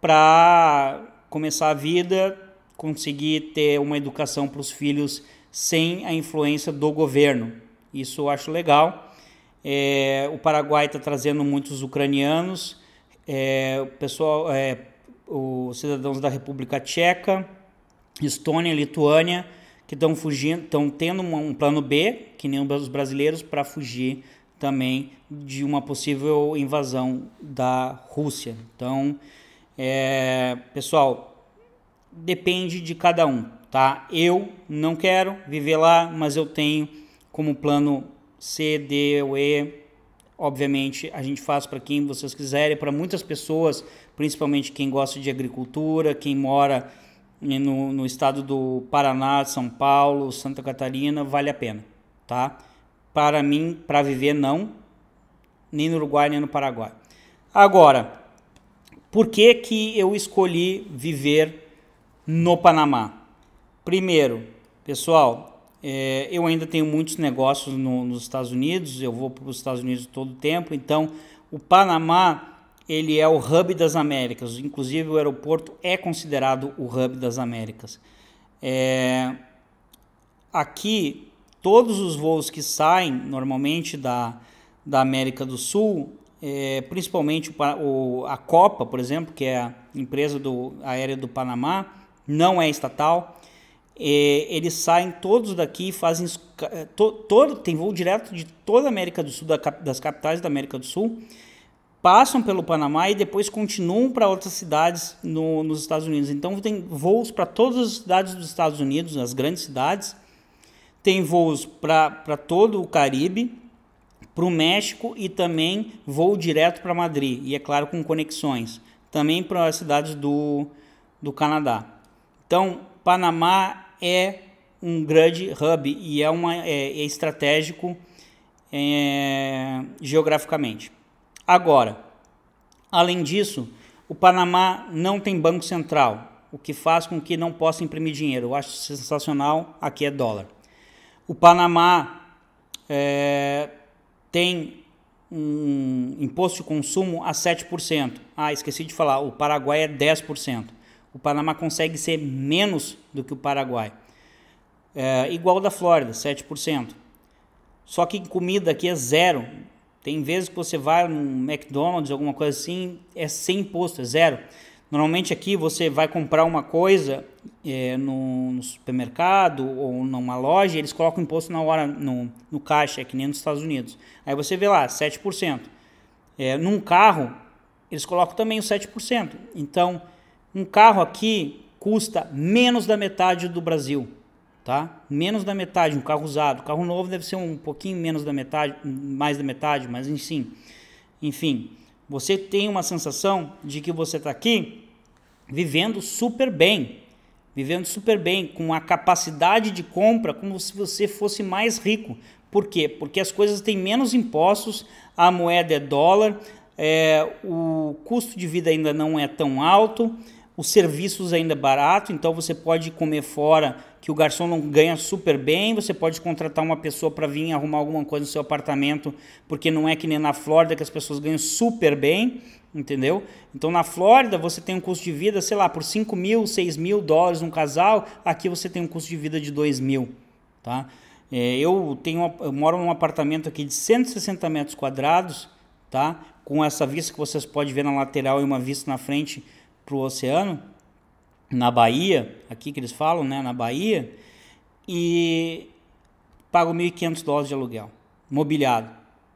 para começar a vida, conseguir ter uma educação para os filhos sem a influência do governo. Isso eu acho legal. É, o Paraguai está trazendo muitos ucranianos, é, o pessoal, é, os cidadãos da República Tcheca, Estônia, Lituânia que estão fugindo, estão tendo um plano B, que nem os brasileiros, para fugir também de uma possível invasão da Rússia. Então, é, pessoal, depende de cada um, tá? Eu não quero viver lá, mas eu tenho como plano C, D ou E. Obviamente, a gente faz para quem vocês quiserem, para muitas pessoas, principalmente quem gosta de agricultura, quem mora no, no estado do Paraná, São Paulo, Santa Catarina, vale a pena, tá? Para mim, para viver, não, nem no Uruguai, nem no Paraguai. Agora, por que, que eu escolhi viver no Panamá? Primeiro, pessoal, é, eu ainda tenho muitos negócios no, nos Estados Unidos, eu vou para os Estados Unidos todo o tempo, então o Panamá ele é o hub das Américas. Inclusive, o aeroporto é considerado o hub das Américas. É... Aqui, todos os voos que saem normalmente da, da América do Sul, é, principalmente o, a Copa, por exemplo, que é a empresa do, aérea do Panamá, não é estatal. É, eles saem todos daqui, fazem é, to, tem voo direto de toda a América do Sul, da, das capitais da América do Sul passam pelo Panamá e depois continuam para outras cidades no, nos Estados Unidos. Então tem voos para todas as cidades dos Estados Unidos, as grandes cidades, tem voos para todo o Caribe, para o México e também voo direto para Madrid, e é claro com conexões, também para as cidades do, do Canadá. Então, Panamá é um grande hub e é, uma, é, é estratégico é, geograficamente. Agora, além disso, o Panamá não tem banco central, o que faz com que não possa imprimir dinheiro. Eu acho sensacional, aqui é dólar. O Panamá é, tem um imposto de consumo a 7%. Ah, esqueci de falar, o Paraguai é 10%. O Panamá consegue ser menos do que o Paraguai. É, igual da Flórida, 7%. Só que comida aqui é zero, tem vezes que você vai num McDonald's, alguma coisa assim, é sem imposto, é zero. Normalmente aqui você vai comprar uma coisa é, no, no, supermercado ou numa loja, eles colocam imposto na hora no, no caixa, é que nem nos Estados Unidos. Aí você vê lá, 7%. É, num carro, eles colocam também os 7%. Então, um carro aqui custa menos da metade do Brasil tá? Menos da metade, um carro usado. Carro novo deve ser um pouquinho menos da metade, mais da metade, mas enfim. Enfim, você tem uma sensação de que você está aqui vivendo super bem, vivendo super bem, com a capacidade de compra como se você fosse mais rico. Por quê? Porque as coisas têm menos impostos, a moeda é dólar, é, o custo de vida ainda não é tão alto, os serviços ainda é barato, então você pode comer fora que o garçom não ganha super bem, você pode contratar uma pessoa para vir arrumar alguma coisa no seu apartamento, porque não é que nem na Flórida que as pessoas ganham super bem, entendeu? Então na Flórida você tem um custo de vida, sei lá, por 5 mil, 6 mil dólares um casal, aqui você tem um custo de vida de 2 mil, tá? É, eu, tenho, eu moro num apartamento aqui de 160 metros quadrados, tá? Com essa vista que vocês podem ver na lateral e uma vista na frente para o oceano, na Bahia, aqui que eles falam, né, na Bahia, e pago 1.500 dólares de aluguel, mobiliado,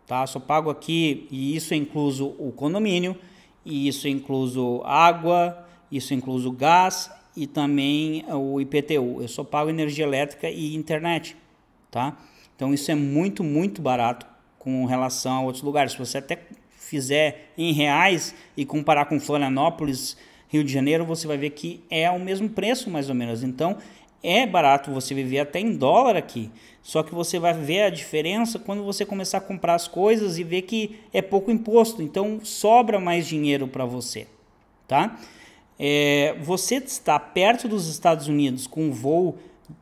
tá? Só pago aqui, e isso é incluso o condomínio, e isso é incluso água, isso é incluso gás e também o IPTU. Eu só pago energia elétrica e internet, tá? Então isso é muito, muito barato com relação a outros lugares. Se você até fizer em reais e comparar com Florianópolis, Rio de Janeiro, você vai ver que é o mesmo preço, mais ou menos. Então, é barato você viver até em dólar aqui. Só que você vai ver a diferença quando você começar a comprar as coisas e ver que é pouco imposto. Então, sobra mais dinheiro para você, tá? É, você está perto dos Estados Unidos com um voo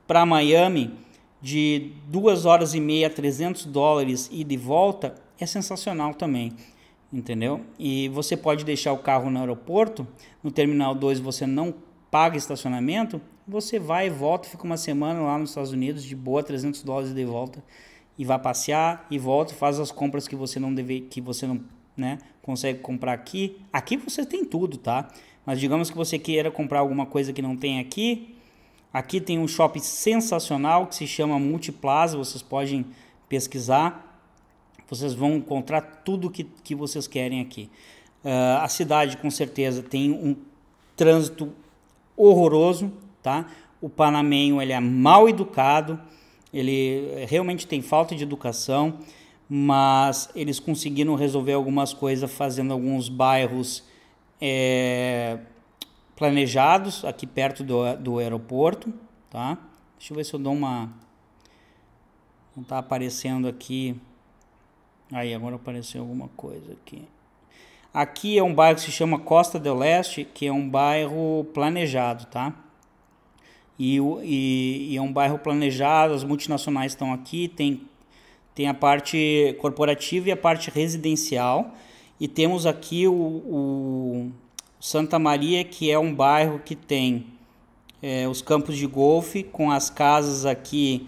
para Miami de duas horas e meia, 300 dólares e de volta, é sensacional também entendeu? E você pode deixar o carro no aeroporto, no terminal 2 você não paga estacionamento, você vai e volta, fica uma semana lá nos Estados Unidos de boa, 300 dólares de volta e vai passear e volta, faz as compras que você não deve, que você não, né, consegue comprar aqui. Aqui você tem tudo, tá? Mas digamos que você queira comprar alguma coisa que não tem aqui, aqui tem um shopping sensacional que se chama Multiplaza, vocês podem pesquisar vocês vão encontrar tudo que, que vocês querem aqui. Uh, a cidade, com certeza, tem um trânsito horroroso, tá? O panamenho, ele é mal educado, ele realmente tem falta de educação, mas eles conseguiram resolver algumas coisas fazendo alguns bairros é, planejados aqui perto do, do aeroporto, tá? Deixa eu ver se eu dou uma... Não está aparecendo aqui... Aí, agora apareceu alguma coisa aqui. Aqui é um bairro que se chama Costa do Leste, que é um bairro planejado, tá? E, e, e é um bairro planejado, as multinacionais estão aqui, tem, tem a parte corporativa e a parte residencial. E temos aqui o, o Santa Maria, que é um bairro que tem é, os campos de golfe, com as casas aqui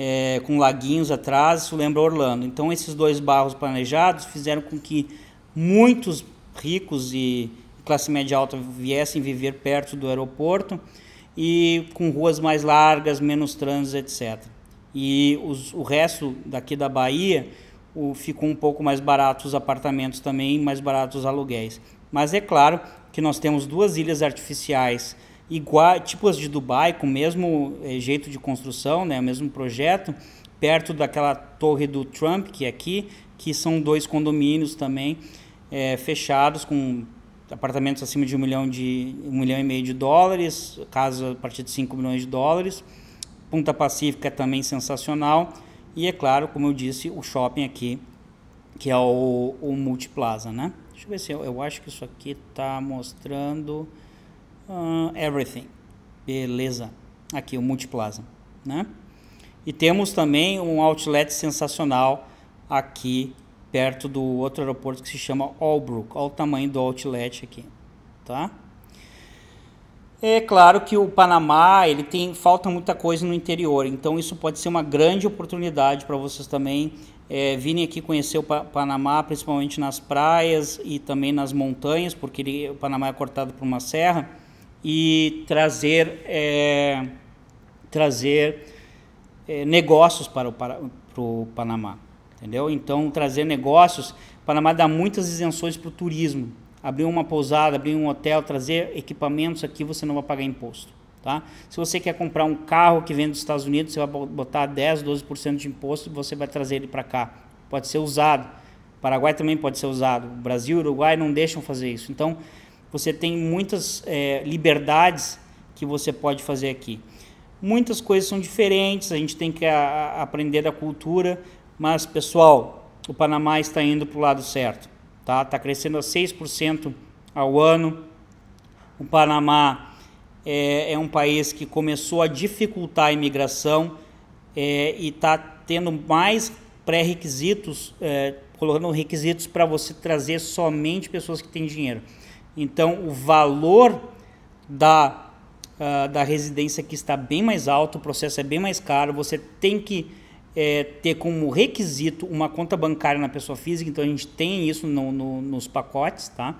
é, com laguinhos atrás, isso lembra Orlando. Então esses dois barros planejados fizeram com que muitos ricos e classe média alta viessem viver perto do aeroporto e com ruas mais largas, menos trânsito, etc. E os, o resto daqui da Bahia o, ficou um pouco mais barato os apartamentos também, mais baratos os aluguéis. Mas é claro que nós temos duas ilhas artificiais igual, tipo as de Dubai, com o mesmo eh, jeito de construção, né, o mesmo projeto, perto daquela torre do Trump, que é aqui, que são dois condomínios também é, fechados com apartamentos acima de um milhão de um milhão e meio de dólares, casa a partir de 5 milhões de dólares. Punta Pacífica também sensacional. E é claro, como eu disse, o shopping aqui, que é o, o Multiplaza, né? Deixa eu ver se eu, eu acho que isso aqui está mostrando uh, everything. Beleza. Aqui o Multiplaza, né? E temos também um outlet sensacional aqui perto do outro aeroporto que se chama Albrook. Olha o tamanho do outlet aqui, tá? É claro que o Panamá, ele tem falta muita coisa no interior, então isso pode ser uma grande oportunidade para vocês também é, virem aqui conhecer o pa Panamá, principalmente nas praias e também nas montanhas, porque ele, o Panamá é cortado por uma serra e trazer, é, trazer é, negócios para o, para, para o Panamá. Entendeu? Então, trazer negócios. Panamá dá muitas isenções para o turismo. Abrir uma pousada, abrir um hotel, trazer equipamentos aqui, você não vai pagar imposto. Tá? Se você quer comprar um carro que vem dos Estados Unidos, você vai botar 10, 12% de imposto e você vai trazer ele para cá. Pode ser usado. Paraguai também pode ser usado. O Brasil e Uruguai não deixam fazer isso. Então, você tem muitas é, liberdades que você pode fazer aqui. Muitas coisas são diferentes, a gente tem que a, a aprender da cultura, mas pessoal, o Panamá está indo para o lado certo, tá? Está crescendo a 6% ao ano. O Panamá é, é, um país que começou a dificultar a imigração é, e está tendo mais pré-requisitos, é, colocando requisitos para você trazer somente pessoas que têm dinheiro. Então, o valor da, uh, da residência que está bem mais alto, o processo é bem mais caro, você tem que é, ter como requisito uma conta bancária na pessoa física, então a gente tem isso no, no, nos pacotes, tá?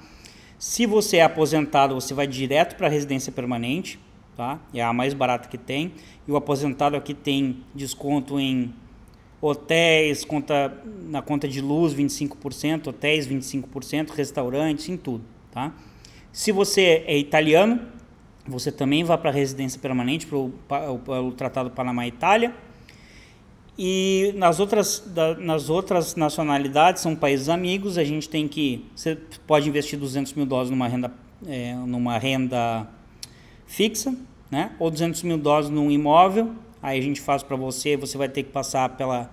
Se você é aposentado, você vai direto para a residência permanente, tá? É a mais barata que tem. E o aposentado aqui tem desconto em hotéis, conta na conta de luz 25%, hotéis 25%, restaurantes, em tudo, tá? Se você é italiano, você também vai para a residência permanente pelo Tratado Panamá-Itália. E nas outras, da, nas outras nacionalidades, são países amigos, a gente tem que. Você pode investir 200 mil dólares numa renda, é, numa renda fixa, né? ou 200 mil dólares num imóvel, aí a gente faz para você, você vai ter que passar pela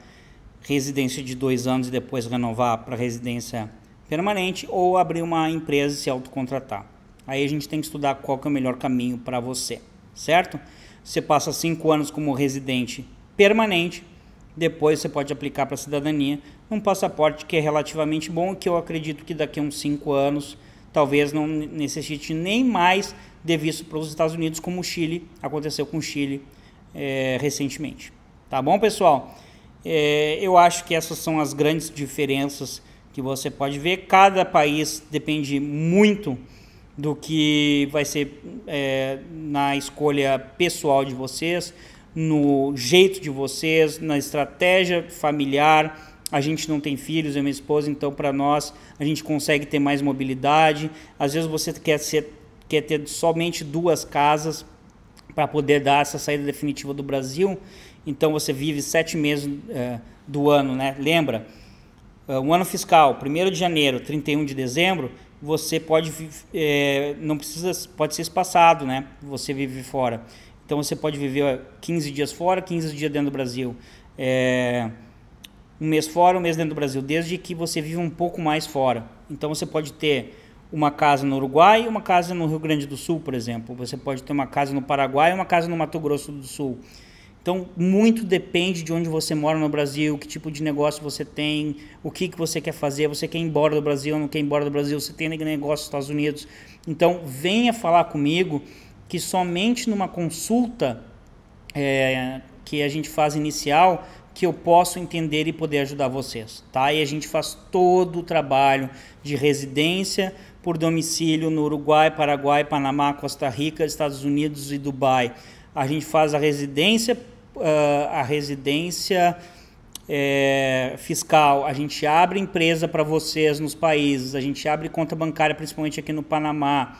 residência de dois anos e depois renovar para residência permanente, ou abrir uma empresa e se autocontratar. Aí a gente tem que estudar qual que é o melhor caminho para você, certo? Você passa cinco anos como residente permanente, depois você pode aplicar para a cidadania um passaporte que é relativamente bom, que eu acredito que daqui a uns cinco anos talvez não necessite nem mais de visto para os Estados Unidos, como o Chile aconteceu com o Chile é, recentemente. Tá bom, pessoal? É, eu acho que essas são as grandes diferenças que você pode ver. Cada país depende muito do que vai ser é, na escolha pessoal de vocês, no jeito de vocês, na estratégia familiar. A gente não tem filhos, eu e minha esposa, então para nós a gente consegue ter mais mobilidade. Às vezes você quer, ser, quer ter somente duas casas para poder dar essa saída definitiva do Brasil, então você vive sete meses é, do ano, né? Lembra? É, um ano fiscal, 1 de janeiro, 31 de dezembro, você pode é, não precisa pode ser espaçado, né? Você vive fora. Então você pode viver 15 dias fora, 15 dias dentro do Brasil. É, um mês fora, um mês dentro do Brasil, desde que você vive um pouco mais fora. Então você pode ter uma casa no Uruguai, uma casa no Rio Grande do Sul, por exemplo. Você pode ter uma casa no Paraguai, uma casa no Mato Grosso do Sul. Então, muito depende de onde você mora no Brasil, que tipo de negócio você tem, o que, que você quer fazer, você quer ir embora do Brasil, não quer ir embora do Brasil, você tem negócio nos Estados Unidos. Então, venha falar comigo que somente numa consulta é, que a gente faz inicial que eu posso entender e poder ajudar vocês, tá? E a gente faz todo o trabalho de residência por domicílio no Uruguai, Paraguai, Panamá, Costa Rica, Estados Unidos e Dubai. A gente faz a residência ah, a residência é, fiscal, a gente abre empresa para vocês nos países, a gente abre conta bancária, principalmente aqui no Panamá,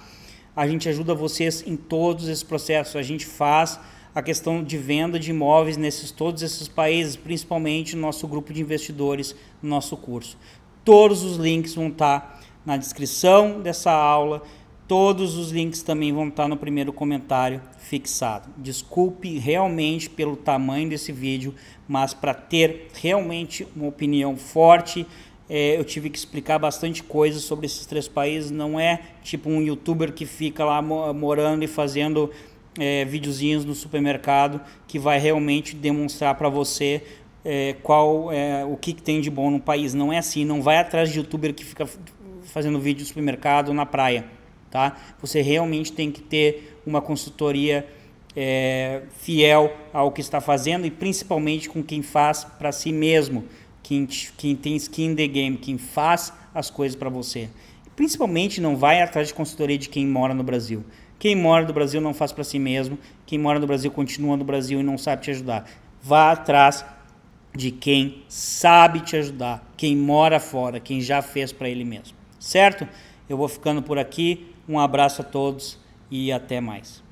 a gente ajuda vocês em todos esses processos, a gente faz a questão de venda de imóveis nesses todos esses países, principalmente no nosso grupo de investidores, no nosso curso. Todos os links vão estar tá na descrição dessa aula Todos os links também vão estar no primeiro comentário fixado. Desculpe realmente pelo tamanho desse vídeo, mas para ter realmente uma opinião forte, é, eu tive que explicar bastante coisa sobre esses três países. Não é tipo um youtuber que fica lá morando e fazendo é, videozinhos no supermercado que vai realmente demonstrar para você é, qual é, o que, que, tem de bom no país. Não é assim, não vai atrás de youtuber que fica fazendo vídeo no supermercado ou na praia tá? Você realmente tem que ter uma consultoria é, fiel ao que está fazendo e principalmente com quem faz para si mesmo, quem, quem tem skin in the game, quem faz as coisas para você. Principalmente não vai atrás de consultoria de quem mora no Brasil. Quem mora no Brasil não faz para si mesmo, quem mora no Brasil continua no Brasil e não sabe te ajudar. Vá atrás de quem sabe te ajudar, quem mora fora, quem já fez para ele mesmo, certo? Eu vou ficando por aqui. Um abraço a todos e até mais.